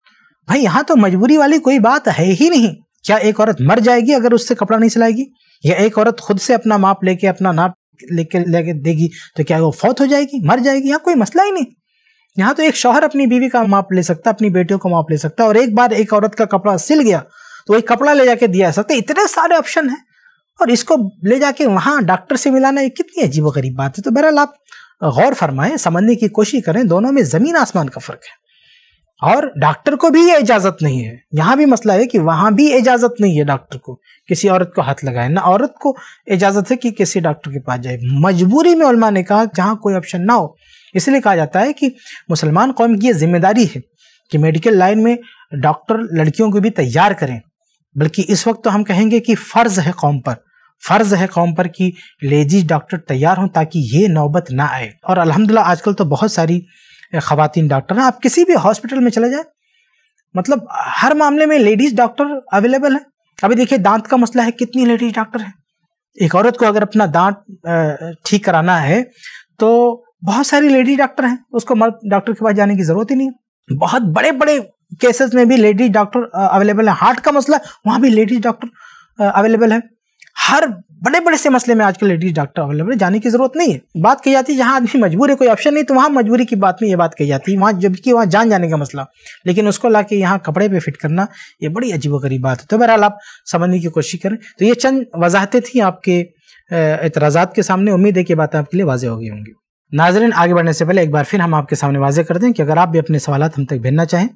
भाई यहाँ तो मजबूरी वाली कोई बात है ही नहीं क्या एक औरत मर जाएगी अगर उससे कपड़ा नहीं सिलाएगी या एक औरत खुद से अपना माप लेके अपना नाप लेके लेके देगी तो क्या वो फौत हो जाएगी मर जाएगी यहाँ कोई मसला ही नहीं यहाँ तो एक शोहर अपनी बीवी का माप ले सकता अपनी बेटियों का माप ले सकता और एक बार एक औरत का कपड़ा सिल गया तो वही कपड़ा ले जाके दिया जा सकता इतने सारे ऑप्शन है और इसको ले जाके वहाँ डॉक्टर से मिलाना ये कितनी अजीब गरीब बात है तो बहरहाल आप गौर फरमाएं समझने की कोशिश करें दोनों में ज़मीन आसमान का फ़र्क है और डॉक्टर को भी ये इजाज़त नहीं है यहाँ भी मसला है कि वहाँ भी इजाज़त नहीं है डॉक्टर को किसी औरत को हाथ लगाए ना औरत को इजाज़त है कि किसी डॉक्टर के पास जाए मजबूरी में उलमा ने कहा जहाँ कोई ऑप्शन ना हो इसलिए कहा जाता है कि मुसलमान कौम की ये जिम्मेदारी है कि मेडिकल लाइन में डॉक्टर लड़कियों को भी तैयार करें बल्कि इस वक्त तो हम कहेंगे कि फ़र्ज़ है कौम पर फर्ज है कौम पर कि लेजीज डॉक्टर तैयार हों ताकि ये नौबत ना आए और अलहमदिल्ला आजकल तो बहुत सारी खातन डॉक्टर हैं आप किसी भी हॉस्पिटल में चले जाए मतलब हर मामले में लेडीज़ डॉक्टर अवेलेबल है अभी देखिए दांत का मसला है कितनी लेडीज़ डॉक्टर है एक औरत को अगर अपना दांत ठीक कराना है तो बहुत सारी लेडीज डॉक्टर हैं उसको मर्द डॉक्टर के पास जाने की ज़रूरत ही नहीं बहुत बड़े बड़े केसेस में भी लेडीज डॉक्टर अवेलेबल है हार्ट का मसला वहाँ भी लेडीज डॉक्टर अवेलेबल है हर बड़े बड़े से मसले में आजकल लेडीज डॉक्टर अवेलेबल है जाने की जरूरत नहीं है बात कही जाती है जहाँ आदमी मजबूर है कोई ऑप्शन नहीं तो वहाँ मजबूरी की बात में ये बात कही जाती है वहाँ जबकि वहाँ जान जाने का मसला लेकिन उसको ला के यहाँ कपड़े पे फिट करना ये बड़ी अजीबोगरीब बात है तो बहरहाल आप समझने की कोशिश करें तो ये चंद वजाहतें थी आपके एतराज़ात के सामने उम्मीद है कि बात आपके लिए वाजे हो गई होंगी नाजरन आगे बढ़ने से पहले एक बार फिर हम आपके सामने वाजे कर दें कि अगर आप भी अपने सवाल हम तक भेजना चाहें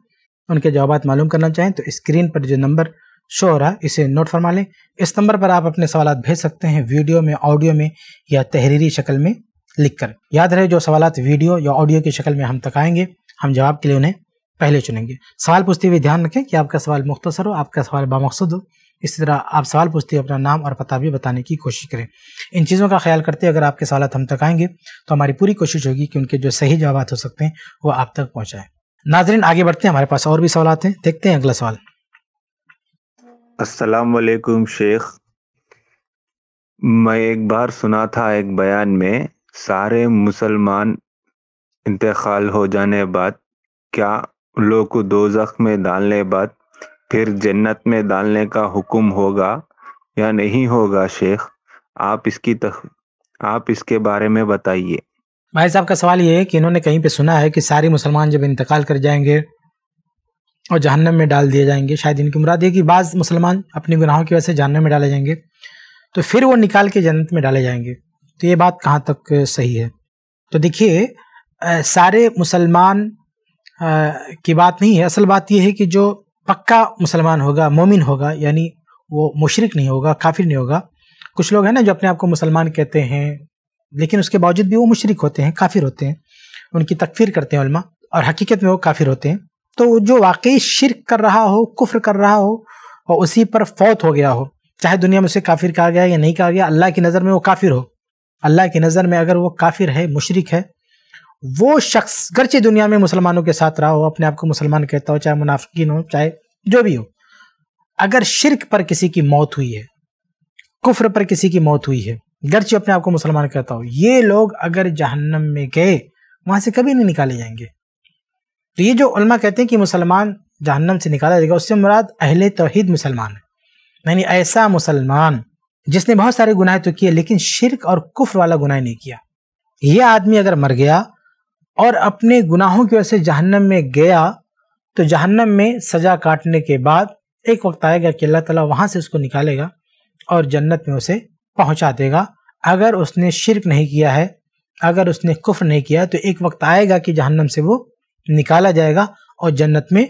उनके जवाब मालूम करना चाहें तो स्क्रीन पर जो नंबर शो हो रहा है इसे नोट फरमा लें इस नंबर पर आप अपने सवाल भेज सकते हैं वीडियो में ऑडियो में या तहरीरी शक्ल में लिख कर याद रहे जो सवाल वीडियो या ऑडियो की शक्ल में हम तक आएंगे हम जवाब के लिए उन्हें पहले चुनेंगे सवाल पूछते हुए ध्यान रखें कि आपका सवाल मुख्तसर हो आपका सवाल बामकसद हो इस तरह आप सवाल पूछते हुए अपना नाम और पता भी बताने की कोशिश करें इन चीज़ों का ख्याल करते अगर आपके सवाल हम तक आएंगे तो हमारी पूरी कोशिश होगी कि उनके जो सही जवाब हो सकते हैं वो आप तक पहुँचाएँ नाजरन आगे बढ़ते हैं हमारे पास और भी सवाल हैं देखते हैं अगला सवाल अस्सलाम शेख मैं एक बार सुना था एक बयान में सारे मुसलमान इंतकाल हो जाने बाद क्या लोग को जख्म में डालने बाद फिर जन्नत में डालने का हुक्म होगा या नहीं होगा शेख आप इसकी तख आप इसके बारे में बताइए भाई साहब का सवाल ये है कि इन्होंने कहीं पे सुना है कि सारे मुसलमान जब इंतकाल कर जाएंगे और जहन्नम में डाल दिए जाएंगे शायद इनकी मुराद ये कि बाज़ मुसलमान अपने गुनाहों की वजह से जहन्नम में डाले जाएंगे तो फिर वो निकाल के जन्नत में डाले जाएंगे तो ये बात कहाँ तक सही है तो देखिए सारे मुसलमान की बात नहीं है असल बात यह है कि जो पक्का मुसलमान होगा मोमिन होगा यानी वो मुशरक नहीं होगा काफिर नहीं होगा कुछ लोग हैं ना जो अपने आप को मुसलमान कहते हैं लेकिन उसके बावजूद भी वो मुशरक होते हैं काफिर होते हैं उनकी तकफीर करते हैं और हकीकत में वो काफिर होते हैं तो जो वाकई शिरक कर रहा हो कुफ्र कर रहा हो और उसी पर फौत हो गया हो चाहे दुनिया में उसे काफिर कहा गया या नहीं कहा गया अल्लाह की नज़र में वो काफिर हो अल्लाह की नज़र में अगर वो काफिर है मुशरक है वो शख्स गरचे दुनिया में मुसलमानों के साथ रहा हो अपने आप को मुसलमान कहता हो चाहे मुनाफिकीन हो चाहे जो भी हो अगर शिरक पर किसी की मौत हुई है कुफ्र पर किसी की मौत हुई है गरचे अपने आप को मुसलमान कहता हो ये लोग अगर जहन्नम में गए वहाँ से कभी नहीं निकाले जाएंगे तो ये जो उलमा कहते हैं कि मुसलमान जहन्नम से निकाला जाएगा उससे मुराद अहल तोहद मुसलमान है यानी ऐसा मुसलमान जिसने बहुत सारे गुनाह तो किए लेकिन शिरक और कुफ्र वाला गुनाह नहीं किया ये आदमी अगर मर गया और अपने गुनाहों की वजह से जहन्नम में गया तो जहन्नम में सजा काटने के बाद एक वक्त आएगा कि अल्लाह ताला वहाँ से उसको निकालेगा और जन्नत में उसे पहुँचा देगा अगर उसने शिरक नहीं किया है अगर उसने कुफ्र नहीं किया तो एक वक्त आएगा कि जहन्नम से वो निकाला जाएगा और जन्नत में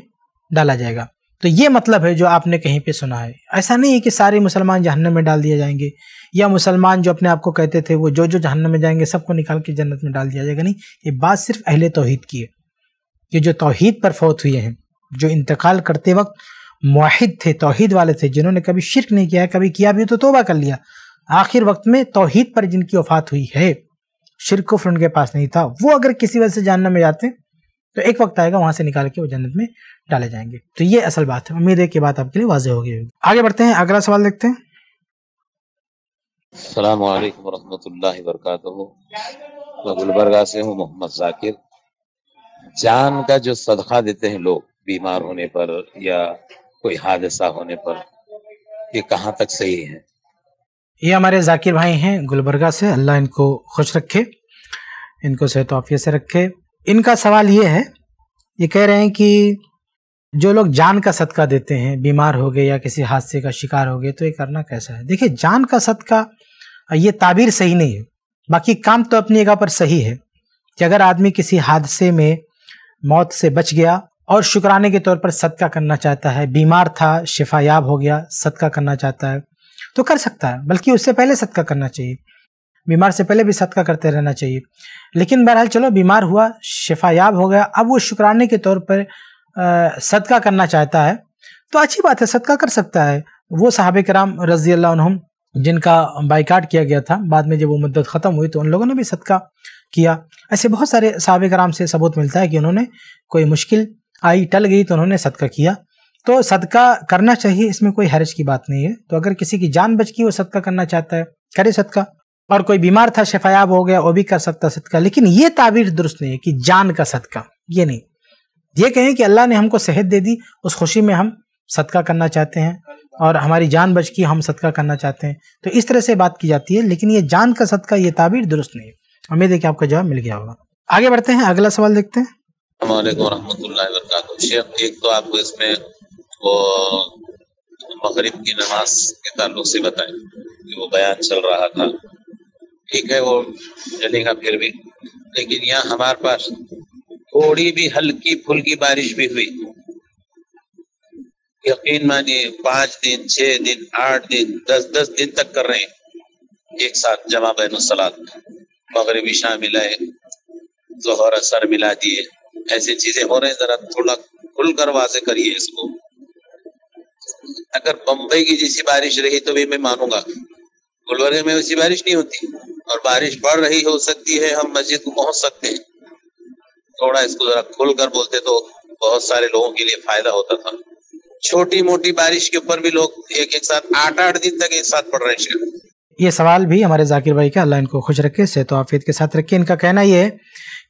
डाला जाएगा तो ये मतलब है जो आपने कहीं पे सुना है ऐसा नहीं है कि सारे मुसलमान जहन्नम में डाल दिए जाएंगे या मुसलमान जो अपने आप को कहते थे वो जो जो जहन्नम में जाएंगे सबको निकाल के जन्नत में डाल दिया जाएगा नहीं ये बात सिर्फ अहले तोहहीद की है ये जो तोहहीद पर फौत हुए हैं जो इंतकाल करते वक्त माहिद थे तोहहीद वाले थे जिन्होंने कभी शिरक नहीं किया है कभी किया भी तो तोबा कर लिया आखिर वक्त में तोहहीद पर जिनकी वफात हुई है शिरकुफर उनके पास नहीं था वो अगर किसी वजह से जानने में जाते तो एक वक्त आएगा वहां से निकाल के वो जन्नत में डाले जाएंगे तो ये असल बात है उम्मीद है कि बात आपके लिए वाजह होगी आगे बढ़ते हैं अगला सवाल देखते हैं अलैक्म वरहमतुल्लाहि मैं गुलबर्गा से हूँ मोहम्मद जाकिर जान का जो सदका देते हैं लोग बीमार होने पर या कोई हादसा होने पर ये कहाँ तक सही है ये हमारे जाकिर भाई हैं गुलबर्गा से अल्लाह इनको खुश रखे इनको सेहत आफियत से रखे इनका सवाल ये है ये कह रहे हैं कि जो लोग जान का सदका देते हैं बीमार हो गए या किसी हादसे का शिकार हो गए तो ये करना कैसा है देखिए जान का सदका ये ताबीर सही नहीं है बाकी काम तो अपनी जगह पर सही है कि अगर आदमी किसी हादसे में मौत से बच गया और शुक्राने के तौर पर सदका करना चाहता है बीमार था शिफायाब हो गया सदका करना चाहता है तो कर सकता है बल्कि उससे पहले सदका करना चाहिए बीमार से पहले भी सदका करते रहना चाहिए लेकिन बहरहाल चलो बीमार हुआ शिफायाब हो गया अब वो शुक्राने के तौर पर सदका करना चाहता है तो अच्छी बात है सदका कर सकता है वो साहब कराम रजी अल्लाह जिनका बाइकाट किया गया था बाद में जब वो मदद ख़त्म हुई तो उन लोगों ने भी सदका किया ऐसे बहुत सारे साहब कराम से सबूत मिलता है कि उन्होंने कोई मुश्किल आई टल गई तो उन्होंने सदका किया तो सदका करना चाहिए इसमें कोई हरज की बात नहीं है तो अगर किसी की जान बच की वो सदका करना चाहता है करे सदका और कोई बीमार था शफायाब हो गया वो भी कर सकता सदका लेकिन ये ताबीर दुरुस्त नहीं है कि जान का सदका ये नहीं ये कहें कि अल्लाह ने हमको सेहत दे दी उस खुशी में हम सदका करना चाहते हैं और हमारी जान बच की हम सदका करना चाहते हैं तो इस तरह से बात की जाती है लेकिन ये जान का सदका ये ताबीर दुरुस्त नहीं है उम्मीद है कि आपका जवाब मिल गया होगा आगे बढ़ते हैं अगला सवाल देखते हैं एक तो आपको इसमें वो मगरिब की नमाज के ताल्लुक से बताएं कि वो बयान चल रहा था ठीक है वो चलेगा फिर भी लेकिन यहाँ हमारे पास थोड़ी भी हल्की फुल्की बारिश भी हुई यकीन मानिए पांच दिन छह दिन आठ दिन दस दस दिन तक कर रहे हैं एक साथ जमा बैन सलाद मगरबी शाह मिलाए जोहर असर मिला दिए ऐसी चीजें हो रहे हैं जरा थोड़ा खुल कर वाजे करिए इसको अगर बम्बई की जैसी बारिश रही तो भी मैं मानूंगा गुलवर्गे में वैसी बारिश नहीं होती और बारिश पड़ रही हो सकती है हम मस्जिद को पहुंच सकते हैं थोड़ा इसको जरा खोल कर बोलते तो बहुत सारे लोगों के लिए फायदा होता था छोटी मोटी बारिश के ऊपर भी लोग एक एक साथ आठ आठ दिन तक एक साथ पड़ रहे हैं ये सवाल भी हमारे जाकिर भाई का अल्लाह इनको खुश रखे से तो आफियत के साथ रखिए इनका कहना ये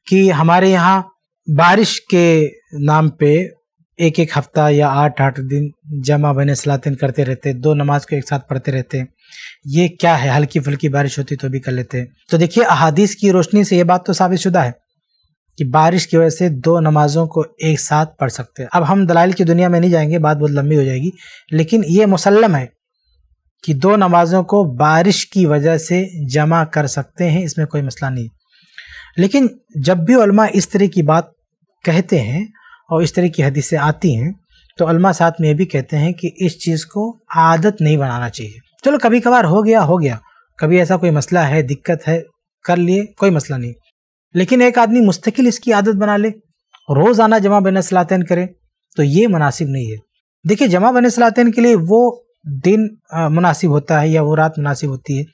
कि हमारे यहाँ बारिश के नाम पे एक एक हफ्ता या आठ आठ दिन जमा बने सलातिन करते रहते दो नमाज को एक साथ पढ़ते रहते हैं ये क्या है हल्की फुल्की बारिश होती तो भी कर लेते हैं तो देखिए अहादीस की रोशनी से ये बात तो साबित शुदा है कि बारिश की वजह से दो नमाजों को एक साथ पढ़ सकते हैं अब हम दलाइल की दुनिया में नहीं जाएंगे बात बहुत लंबी हो जाएगी लेकिन ये मुसलम है कि दो नमाजों को बारिश की वजह से जमा कर सकते हैं इसमें कोई मसला नहीं लेकिन जब भी उलमा इस तरह की बात कहते हैं और इस तरह की हदीसें आती हैं तो साथ में ये भी कहते हैं कि इस चीज़ को आदत नहीं बनाना चाहिए चलो कभी कभार हो गया हो गया कभी ऐसा कोई मसला है दिक्कत है कर लिए कोई मसला नहीं लेकिन एक आदमी मुस्तकिल इसकी आदत बना ले रोज़ाना जमा बन सलातन करे तो ये मुनासिब नहीं है देखिए जमा बन सलातन के लिए वो दिन मुनासिब होता है या वो रात मुनासिब होती है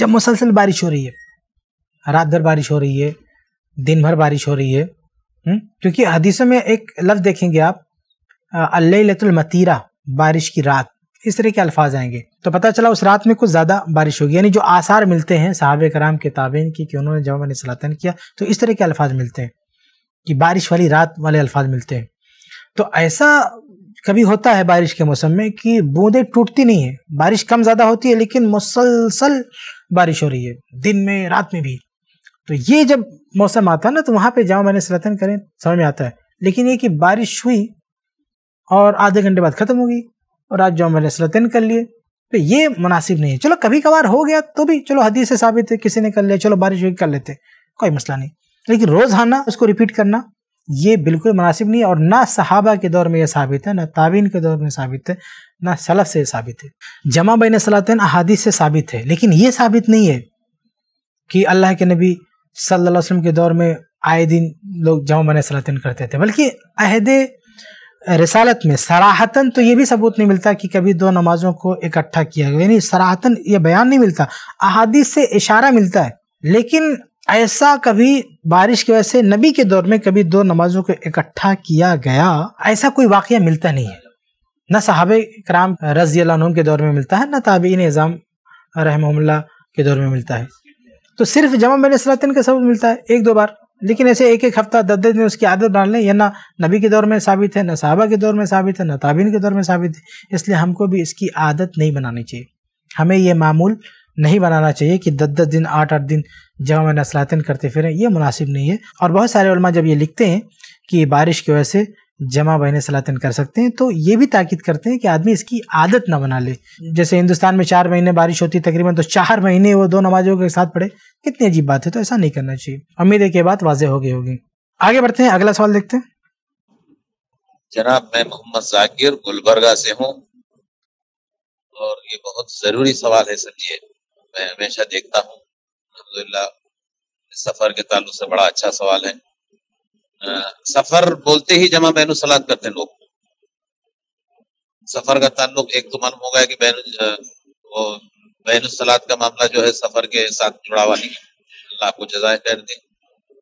जब मुसलसल बारिश हो रही है रात भर बारिश हो रही है दिन भर बारिश हो रही है हम्म, क्योंकि हदीसों में एक लफ्ज़ देखेंगे आप अल्लतुलमतीरा बारिश की रात इस तरह के अल्फाज आएंगे तो पता चला उस रात में कुछ ज़्यादा बारिश होगी यानी जो आसार मिलते हैं साहब कराम के ताबेन की कि उन्होंने जब मैंने सलातन किया तो इस तरह के अल्फाज मिलते हैं कि बारिश वाली रात वाले अल्फाज मिलते हैं तो ऐसा कभी होता है बारिश के मौसम में कि बूंदें टूटती नहीं है बारिश कम ज़्यादा होती है लेकिन मुसलसल बारिश हो रही है दिन में रात में भी तो ये जब मौसम आता है ना तो वहाँ पे जाओ मैंने सलातन करें समझ में आता है लेकिन ये कि बारिश हुई और आधे घंटे बाद ख़त्म होगी और आज मैंने सलतन कर लिए तो ये मुनासिब नहीं है चलो कभी कभार हो गया तो भी चलो हदीस से साबित है किसी ने कर लिया चलो बारिश हुई कर लेते कोई मसला नहीं लेकिन रोज़ाना उसको रिपीट करना ये बिल्कुल मुनासिब नहीं है और ना सहाबा के दौर में यह साबित है ना ताबीन के दौर में साबित है ना सलफ से साबित है जमा बैन सलातन अहादी से साबित है लेकिन ये साबित नहीं है कि अल्लाह के नबी सल्लल्लाहु अलैहि वसल्लम के दौर में आए दिन लोग जमा बैन सलातन करते थे बल्कि अहद रसालत में सराहतन तो ये भी सबूत नहीं मिलता कि कभी दो नमाजों को इकट्ठा किया गया यानी सराहतन ये बयान नहीं मिलता अहादीस से इशारा मिलता है लेकिन ऐसा कभी बारिश की वजह से नबी के दौर में कभी दो नमाजों को इकट्ठा किया गया ऐसा कोई वाक़ मिलता नहीं है न साहब कराम रजी के दौर में मिलता है न ताबीन निज़ाम रहमल्ला के दौर में मिलता है तो सिर्फ जमा बन सलातिन का सबूत मिलता है एक दो बार लेकिन ऐसे एक एक हफ्ता दस दस दिन उसकी आदत डाल लें यह ना नबी के दौर में साबित है ना साहबा के दौर में साबित है ना ताबीन के दौर में साबित है इसलिए हमको भी इसकी आदत नहीं बनानी चाहिए हमें ये मामूल नहीं बनाना चाहिए कि दस दस दिन आठ आठ दिन जमा नसलातन करते फिरें यह मुनासिब नहीं है और बहुत सारे जब ये लिखते हैं कि बारिश की वजह से जमा बहने सलातिन कर सकते हैं तो ये भी ताकीद करते हैं कि आदमी इसकी आदत ना बना ले जैसे हिंदुस्तान में चार महीने बारिश होती है तकरीबन तो चार महीने वो दो नमाजों के साथ पढ़े कितनी अजीब बात है तो ऐसा नहीं करना चाहिए उम्मीद है कि बात वाजह हो गई होगी आगे बढ़ते हैं अगला सवाल देखते हैं जनाब मैं मोहम्मद जाकिर गुलबर्गा से हूँ और ये बहुत ज़रूरी सवाल है ये मैं हमेशा देखता हूँ अलहमदिल्ला सफ़र के ताल्लुक से बड़ा अच्छा सवाल है सफर बोलते ही जमा बैन सलाद करते हैं लोग सफर का ताल्लुक एक तो मालूम होगा कि बैन वो बैन सलाद का मामला जो है सफर के साथ जुड़ा हुआ नहीं अल्लाह को जजाय कर दे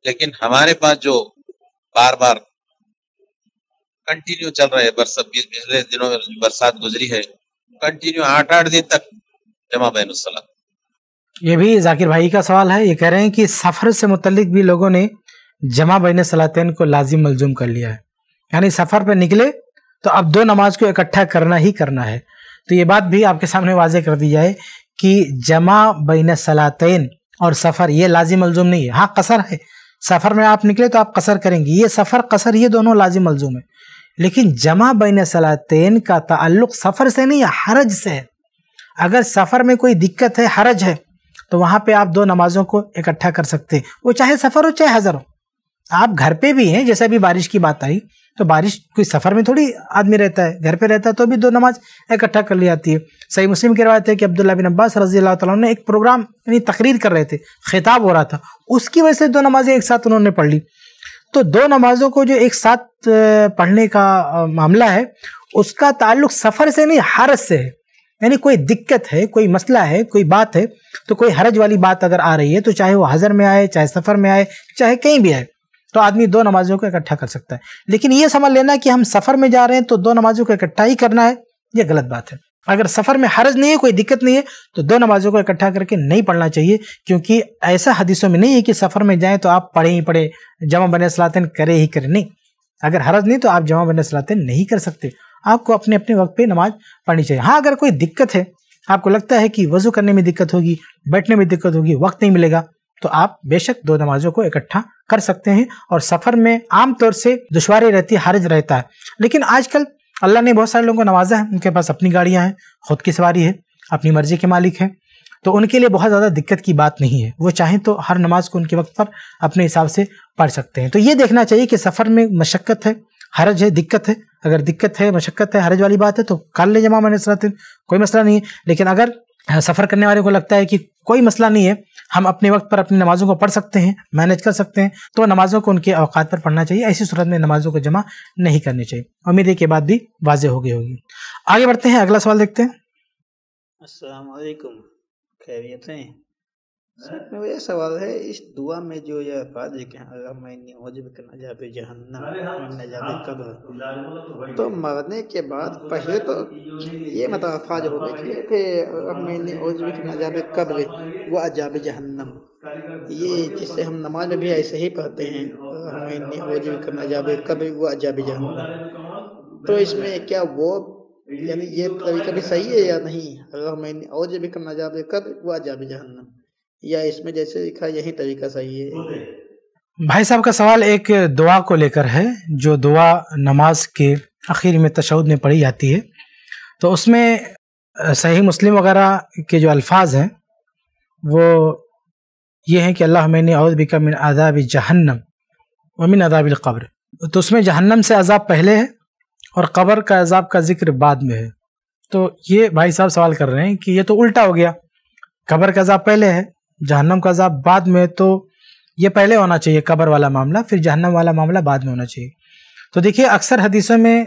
लेकिन हमारे पास जो बार बार कंटिन्यू चल रहे हैं बरस पिछले दिनों में बरसात गुजरी है कंटिन्यू आठ आठ दिन तक जमा बैन सलाद ये भी जाकिर भाई का सवाल है ये कह रहे हैं कि सफर से मुतलिक भी लोगों ने जमा बहन सलातन को लाजिम मलजूम कर लिया है यानी सफ़र पर निकले तो अब दो नमाज को इकट्ठा करना ही करना है तो ये बात भी आपके सामने वाजह कर दी जाए कि जमा बहन सलातन और सफ़र ये लाजिम मलजूम नहीं है हाँ कसर है सफ़र में आप निकले तो आप कसर करेंगे ये सफ़र कसर ये दोनों लाजिम मलजूम है लेकिन जमा बहन सलातेन का ताल्लुक सफ़र से नहीं है हरज से है अगर सफ़र में कोई दिक्कत है हरज है तो वहां पे आप दो नमाज़ों को इकट्ठा कर सकते हैं वो चाहे सफ़र हो चाहे हज़र हो आप घर पे भी हैं जैसे अभी बारिश की बात आई तो बारिश कोई सफ़र में थोड़ी आदमी रहता है घर पे रहता है तो भी दो नमाज इकट्ठा कर ली जाती है सही मुस्लिम की रवायत है कि अब्दुल्ला बिन अब्बास रजी अल्लाह तला ने एक प्रोग्राम यानी तकरीर कर रहे थे खिताब हो रहा था उसकी वजह से दो नमाज़ें एक साथ उन्होंने पढ़ ली तो दो नमाज़ों को जो एक साथ पढ़ने का मामला है उसका ताल्लुक सफ़र से नहीं हारत से है यानी कोई दिक्कत है कोई मसला है कोई बात है तो कोई हरज वाली बात अगर आ रही है तो चाहे वो हज़र में आए चाहे सफ़र में आए चाहे कहीं भी आए तो आदमी दो नमाजों को इकट्ठा कर सकता है लेकिन ये समझ लेना कि हम सफ़र में जा रहे हैं तो दो नमाजों को इकट्ठा ही करना है ये गलत बात है अगर सफ़र में हर्ज नहीं है कोई दिक्कत नहीं है तो दो नमाजों को इकट्ठा करके नहीं पढ़ना चाहिए क्योंकि ऐसा हदीसों में नहीं है कि सफ़र में जाएँ तो आप पढ़े ही पढ़े जमा बने सलातन करे ही करें नहीं अगर हरज नहीं तो आप जमा बने सलातन नहीं कर सकते आपको अपने अपने वक्त पर नमाज पढ़नी चाहिए हाँ अगर कोई दिक्कत है आपको लगता है कि वज़ू करने में दिक्कत होगी बैठने में दिक्कत होगी वक्त नहीं मिलेगा तो आप बेशक दो नमाजों को इकट्ठा कर सकते हैं और सफर में आमतौर से दुशारी रहती हारिज रहता है लेकिन आजकल अल्लाह ने बहुत सारे लोगों को नवाजा है उनके पास अपनी गाड़ियाँ हैं खुद की सवारी है अपनी मर्जी के मालिक हैं तो उनके लिए बहुत ज़्यादा दिक्कत की बात नहीं है वो चाहें तो हर नमाज को उनके वक्त पर अपने हिसाब से पढ़ सकते हैं तो ये देखना चाहिए कि सफ़र में मशक्क़त है हरज है दिक्कत है अगर दिक्कत है मशक्क़त है हरज वाली बात है तो कर ले जमा मैंने सलातिन कोई मसला नहीं है लेकिन अगर हाँ, सफ़र करने वाले को लगता है कि कोई मसला नहीं है हम अपने वक्त पर अपनी नमाज़ों को पढ़ सकते हैं मैनेज कर सकते हैं तो नमाज़ों को उनके अवकात पर पढ़ना चाहिए ऐसी सूरत में नमाज़ों को जमा नहीं करनी चाहिए उम्मीद है कि बात भी वाजे हो गई होगी आगे बढ़ते हैं अगला सवाल देखते हैं खैरियत हैं सर मेरा ये सवाल है इस दुआ में जो यह अल्फाज मैं कि हाँ, अल्लाह ना जाबे जहन्नम हाँ, न जाबे हाँ, कब तो, तो मरने के बाद तो पहले तो ये मतलब अल्फाज हो गए कि मैंने औजबिक न जाबे कब व अजाब जहन्नम ये जिससे हम नमाज में भी ऐसे ही पढ़ते हैं मैंने औजबिक न जाबे कब अजाब जहन्नम तो, तो इसमें क्या वो यानी ये तरीका भी सही है या नहीं अगर मैंने औजबिक न जाबे कब वह अजाब जहन्नम या इसमें जैसे लिखा यही तरीका सही है भाई साहब का सवाल एक दुआ को लेकर है जो दुआ नमाज के आखिर में तशद में पढ़ी जाती है तो उसमें सही मुस्लिम वगैरह के जो अल्फाज हैं वो ये हैं कि अल्लाह मैंने बिका मिन अदाब जहन्नम व मिन अदाब कब्र तो उसमें जहन्नम से अजाब पहले है और कब्र का अजाब का जिक्र बाद में है तो ये भाई साहब सवाल कर रहे हैं कि ये तो उल्टा हो गया कब्र का अजाब पहले है जहन्नम का अजाब बाद में तो ये पहले होना चाहिए कबर वाला मामला फिर जहन्नम वाला मामला बाद में होना चाहिए तो देखिए अक्सर हदीसों में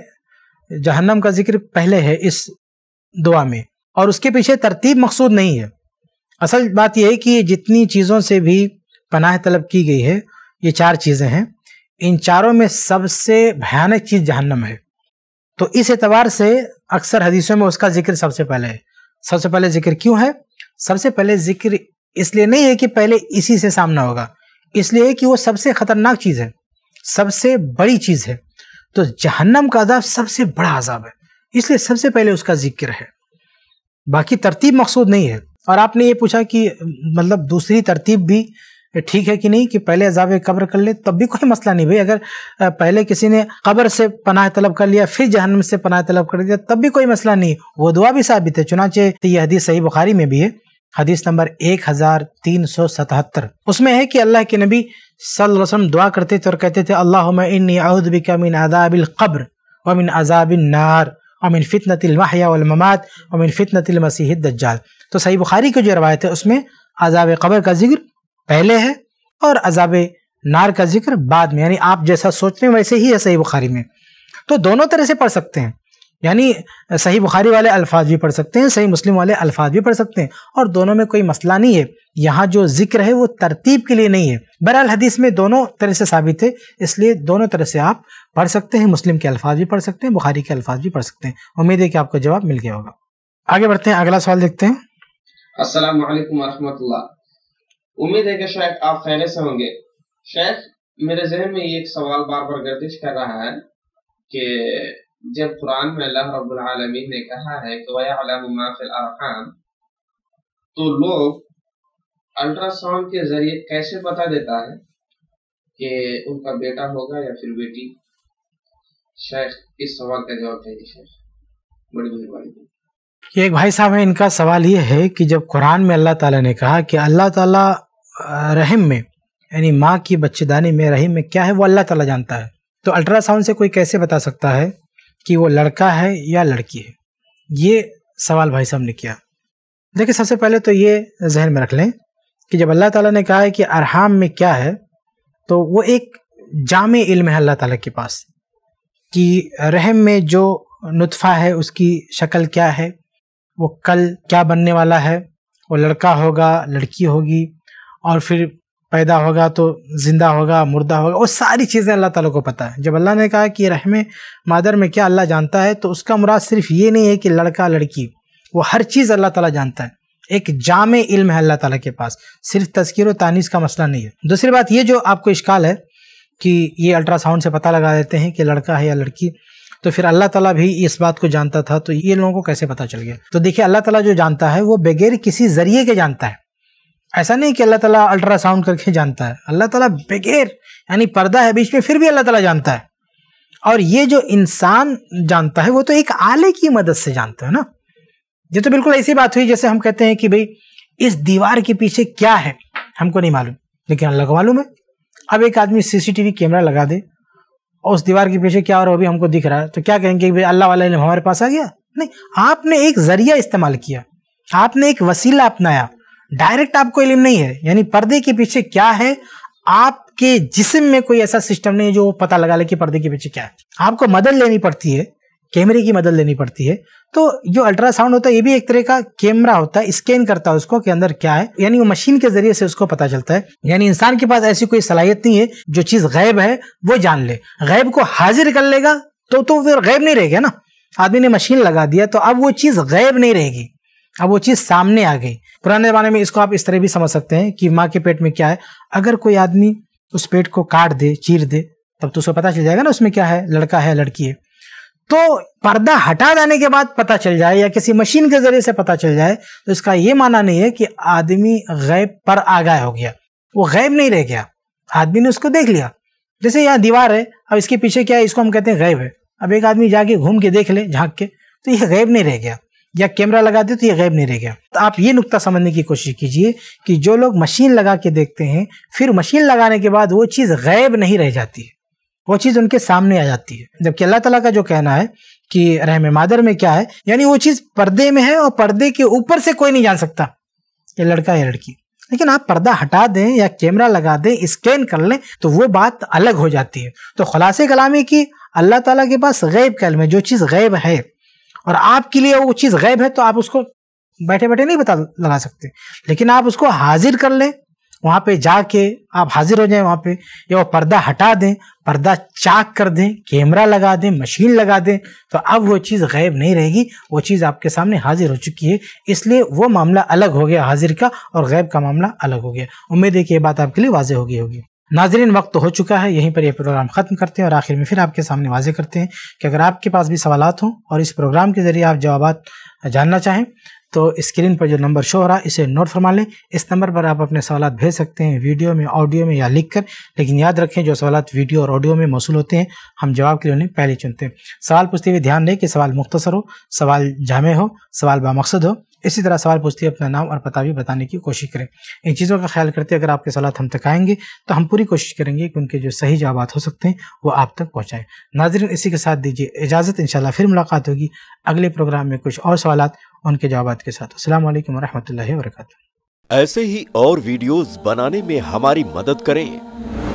जहन्नम का जिक्र पहले है इस दुआ में और उसके पीछे तरतीब मकसूद नहीं है असल बात यह है कि जितनी चीज़ों से भी पनाह तलब की गई है ये चार चीज़ें हैं इन चारों में सबसे भयानक चीज़ जहन्नम है तो इस एतवार से अक्सर हदीसों में उसका जिक्र सबसे पहले है सबसे पहले जिक्र क्यों है सबसे पहले जिक्र इसलिए नहीं है कि पहले इसी से सामना होगा इसलिए कि वो सबसे खतरनाक चीज़ है सबसे बड़ी चीज़ है तो जहन्नम का अजाब सबसे बड़ा अजाब है इसलिए सबसे पहले उसका जिक्र है बाकी तरतीब मकसूद नहीं है और आपने ये पूछा कि मतलब दूसरी तरतीब भी ठीक है कि नहीं कि पहले अजाब कब्र कर ले तब भी कोई मसला नहीं भाई अगर पहले किसी ने कब्र से पनाह तलब कर लिया फिर जहन्नम से पनाह तलब कर लिया तब भी कोई मसला नहीं वो दुआ भी साबित है चुनाचे तो यह हदीस सही बुखारी में भी है हदीस नंबर एक हजार तीन सौ सतहत्तर उसमें है कि अल्लाह के नबी वसल्लम दुआ करते थे और कहते थे अल्लाह मिन अजाबिल कब्र वमिन अजाबिन नार अमिन फ़ितनतमहयाममात अमिन फ़ितनतमसीद दज्जाल तो सही बुखारी की जो रवायत है उसमें अजाब कब्र का जिक्र पहले है और अजाब नार का जिक्र बाद में यानी आप जैसा सोचते हैं वैसे ही है सही बुखारी में तो दोनों तरह से पढ़ सकते हैं यानी सही बुखारी वाले अल्फाज भी पढ़ सकते हैं सही मुस्लिम वाले अल्फाज भी पढ़ सकते हैं और दोनों में कोई मसला नहीं है यहाँ जो जिक्र है वो तरतीब के लिए नहीं है बहरहाल हदीस में दोनों तरह से साबित है इसलिए दोनों तरह से आप पढ़ सकते हैं मुस्लिम के अल्फाज भी पढ़ सकते हैं बुखारी के अल्फाज भी पढ़ सकते हैं उम्मीद है कि आपको जवाब मिल गया होगा आगे बढ़ते हैं अगला सवाल देखते हैं असल उम्मीद है कि शायद आप फैले से होंगे शायद मेरे जहन में ये एक सवाल बार बार गर्दिश कर रहा है कि जब कुरान में अल्लाह रब्बुल आलमीन ने कहा है कि वयाफिल तो लोग अल्ट्रासाउंड के जरिए कैसे बता देता है कि उनका बेटा होगा या फिर बेटी शेख इस सवाल का जवाब देंगे शेख बड़ी मेहरबानी एक भाई साहब है इनका सवाल ये है कि जब कुरान में अल्लाह ताला ने कहा कि अल्लाह ताला रहम में यानी माँ की बच्चेदानी में रहीम में क्या है वो अल्लाह ताला जानता है तो अल्ट्रासाउंड से कोई कैसे बता सकता है कि वो लड़का है या लड़की है ये सवाल भाई साहब ने किया देखिए सबसे पहले तो ये जहन में रख लें कि जब अल्लाह ताला ने कहा है कि अरहाम में क्या है तो वो एक जाम इल्म है अल्लाह ताला के पास कि रहम में जो नुतफ़ा है उसकी शक्ल क्या है वो कल क्या बनने वाला है वो लड़का होगा लड़की होगी और फिर पैदा होगा तो ज़िंदा होगा मुर्दा होगा वो सारी चीज़ें अल्लाह ताला को पता है जब अल्लाह ने कहा कि रहम मादर में क्या अल्लाह जानता है तो उसका मुराद सिर्फ ये नहीं है कि लड़का लड़की वो हर चीज़ अल्लाह ताला जानता है एक जाम इल्म है अल्लाह ताला के पास सिर्फ तस्कीर व तानीस का मसला नहीं है दूसरी बात ये जो आपको इश्काल है कि ये अल्ट्रासाउंड से पता लगा देते हैं कि लड़का है या लड़की तो फिर अल्लाह ताला भी इस बात को जानता था तो ये लोगों को कैसे पता चल गया तो देखिए अल्लाह ताला जो जानता है वो बगैर किसी जरिए के जानता है ऐसा नहीं कि अल्लाह ताला अल्ट्रासाउंड करके जानता है अल्लाह ताला बगैर यानी पर्दा है बीच में फिर भी अल्लाह ताला जानता है और ये जो इंसान जानता है वो तो एक आले की मदद से जानता है ना ये तो बिल्कुल ऐसी बात हुई जैसे हम कहते हैं कि भाई इस दीवार के पीछे क्या है हमको नहीं मालूम लेकिन अल्लाह को मालूम है अब एक आदमी सीसीटीवी कैमरा लगा दे और उस दीवार के पीछे क्या और अभी हमको दिख रहा है तो क्या कहेंगे भाई अल्लाह वाला इलम हमारे पास आ गया नहीं आपने एक जरिया इस्तेमाल किया आपने एक वसीला अपनाया डायरेक्ट आपको इलिम नहीं है यानी पर्दे के पीछे क्या है आपके जिसम में कोई ऐसा सिस्टम नहीं है जो पता लगा ले कि पर्दे के पीछे क्या है आपको मदद लेनी पड़ती है कैमरे की मदद लेनी पड़ती है तो जो अल्ट्रासाउंड होता है ये भी एक तरह का कैमरा होता है स्कैन करता है उसको कि अंदर क्या है यानी वो मशीन के जरिए से उसको पता चलता है यानी इंसान के पास ऐसी कोई सलाहियत नहीं है जो चीज गैब है वो जान ले गैब को हाजिर कर लेगा तो तो फिर गैब नहीं रहेगा ना आदमी ने मशीन लगा दिया तो अब वो चीज गैब नहीं रहेगी अब वो चीज़ सामने आ गई पुराने ज़माने में इसको आप इस तरह भी समझ सकते हैं कि माँ के पेट में क्या है अगर कोई आदमी उस पेट को काट दे चीर दे तब तो उसको पता चल जाएगा ना उसमें क्या है लड़का है लड़की है तो पर्दा हटा जाने के बाद पता चल जाए या किसी मशीन के जरिए से पता चल जाए तो इसका ये माना नहीं है कि आदमी गैब पर आगाह हो गया वो गैब नहीं रह गया आदमी ने उसको देख लिया जैसे यहाँ दीवार है अब इसके पीछे क्या है इसको हम कहते हैं गैब है अब एक आदमी जाके घूम के देख ले झांक के तो ये गैब नहीं रह गया या कैमरा लगा दे तो ये गैब नहीं रह गया तो आप ये नुकता समझने की कोशिश कीजिए कि जो लोग मशीन लगा के देखते हैं फिर मशीन लगाने के बाद वो चीज़ गैब नहीं रह जाती है वो चीज़ उनके सामने आ जाती है जबकि अल्लाह तला का जो कहना है कि रहम मादर में क्या है यानी वो चीज़ पर्दे में है और पर्दे के ऊपर से कोई नहीं जान सकता ये लड़का या लड़की लेकिन आप पर्दा हटा दें या कैमरा लगा दें स्कैन कर लें तो वो बात अलग हो जाती है तो खुलासे कलामी की अल्लाह ताला के पास गैब कलम है जो चीज़ गैब है और आपके लिए वो चीज़ गैब है तो आप उसको बैठे बैठे नहीं बता लगा सकते लेकिन आप उसको हाजिर कर लें वहाँ पे जाके आप हाजिर हो जाएं वहाँ पे या वो पर्दा हटा दें पर्दा चाक कर दें कैमरा लगा दें मशीन लगा दें तो अब वो चीज़ गायब नहीं रहेगी वो चीज़ आपके सामने हाजिर हो चुकी है इसलिए वो मामला अलग हो गया हाजिर का और गैब का मामला अलग हो गया उम्मीद है कि ये बात आपके लिए वाजह होगी होगी नाजरीन वक्त तो हो चुका है यहीं पर यह प्रोग्राम ख़त्म करते हैं और आखिर में फिर आपके सामने वाजे करते हैं कि अगर आपके पास भी सवाल हों और इस प्रोग्राम के ज़रिए आप जवाब जानना चाहें तो स्क्रीन पर जो नंबर शो हो रहा है इसे नोट फरमा लें इस नंबर पर आप अपने सवाल भेज सकते हैं वीडियो में ऑडियो में या लिख कर लेकिन याद रखें जो सवाल वीडियो और ऑडियो में मौसू होते हैं हम जवाब के लिए उन्हें पहले चुनते हैं सवाल पूछते हुए ध्यान दें कि सवाल मुख्तसर हो सवाल जामे हो सवाल बामकसद हो इसी तरह सवाल पूछती है अपना नाम और पता भी बताने की कोशिश करें इन चीज़ों का ख्याल करते अगर आपके सवाल हम तक आएंगे तो हम पूरी कोशिश करेंगे कि उनके जो सही जवाब हो सकते हैं वो आप तक पहुँचाएँ नाजरन इसी के साथ दीजिए इजाज़त इन फिर मुलाकात होगी अगले प्रोग्राम में कुछ और सवाल उनके जवाब के साथ असल वरहमल वर्क ऐसे ही और वीडियोज़ बनाने में हमारी मदद करें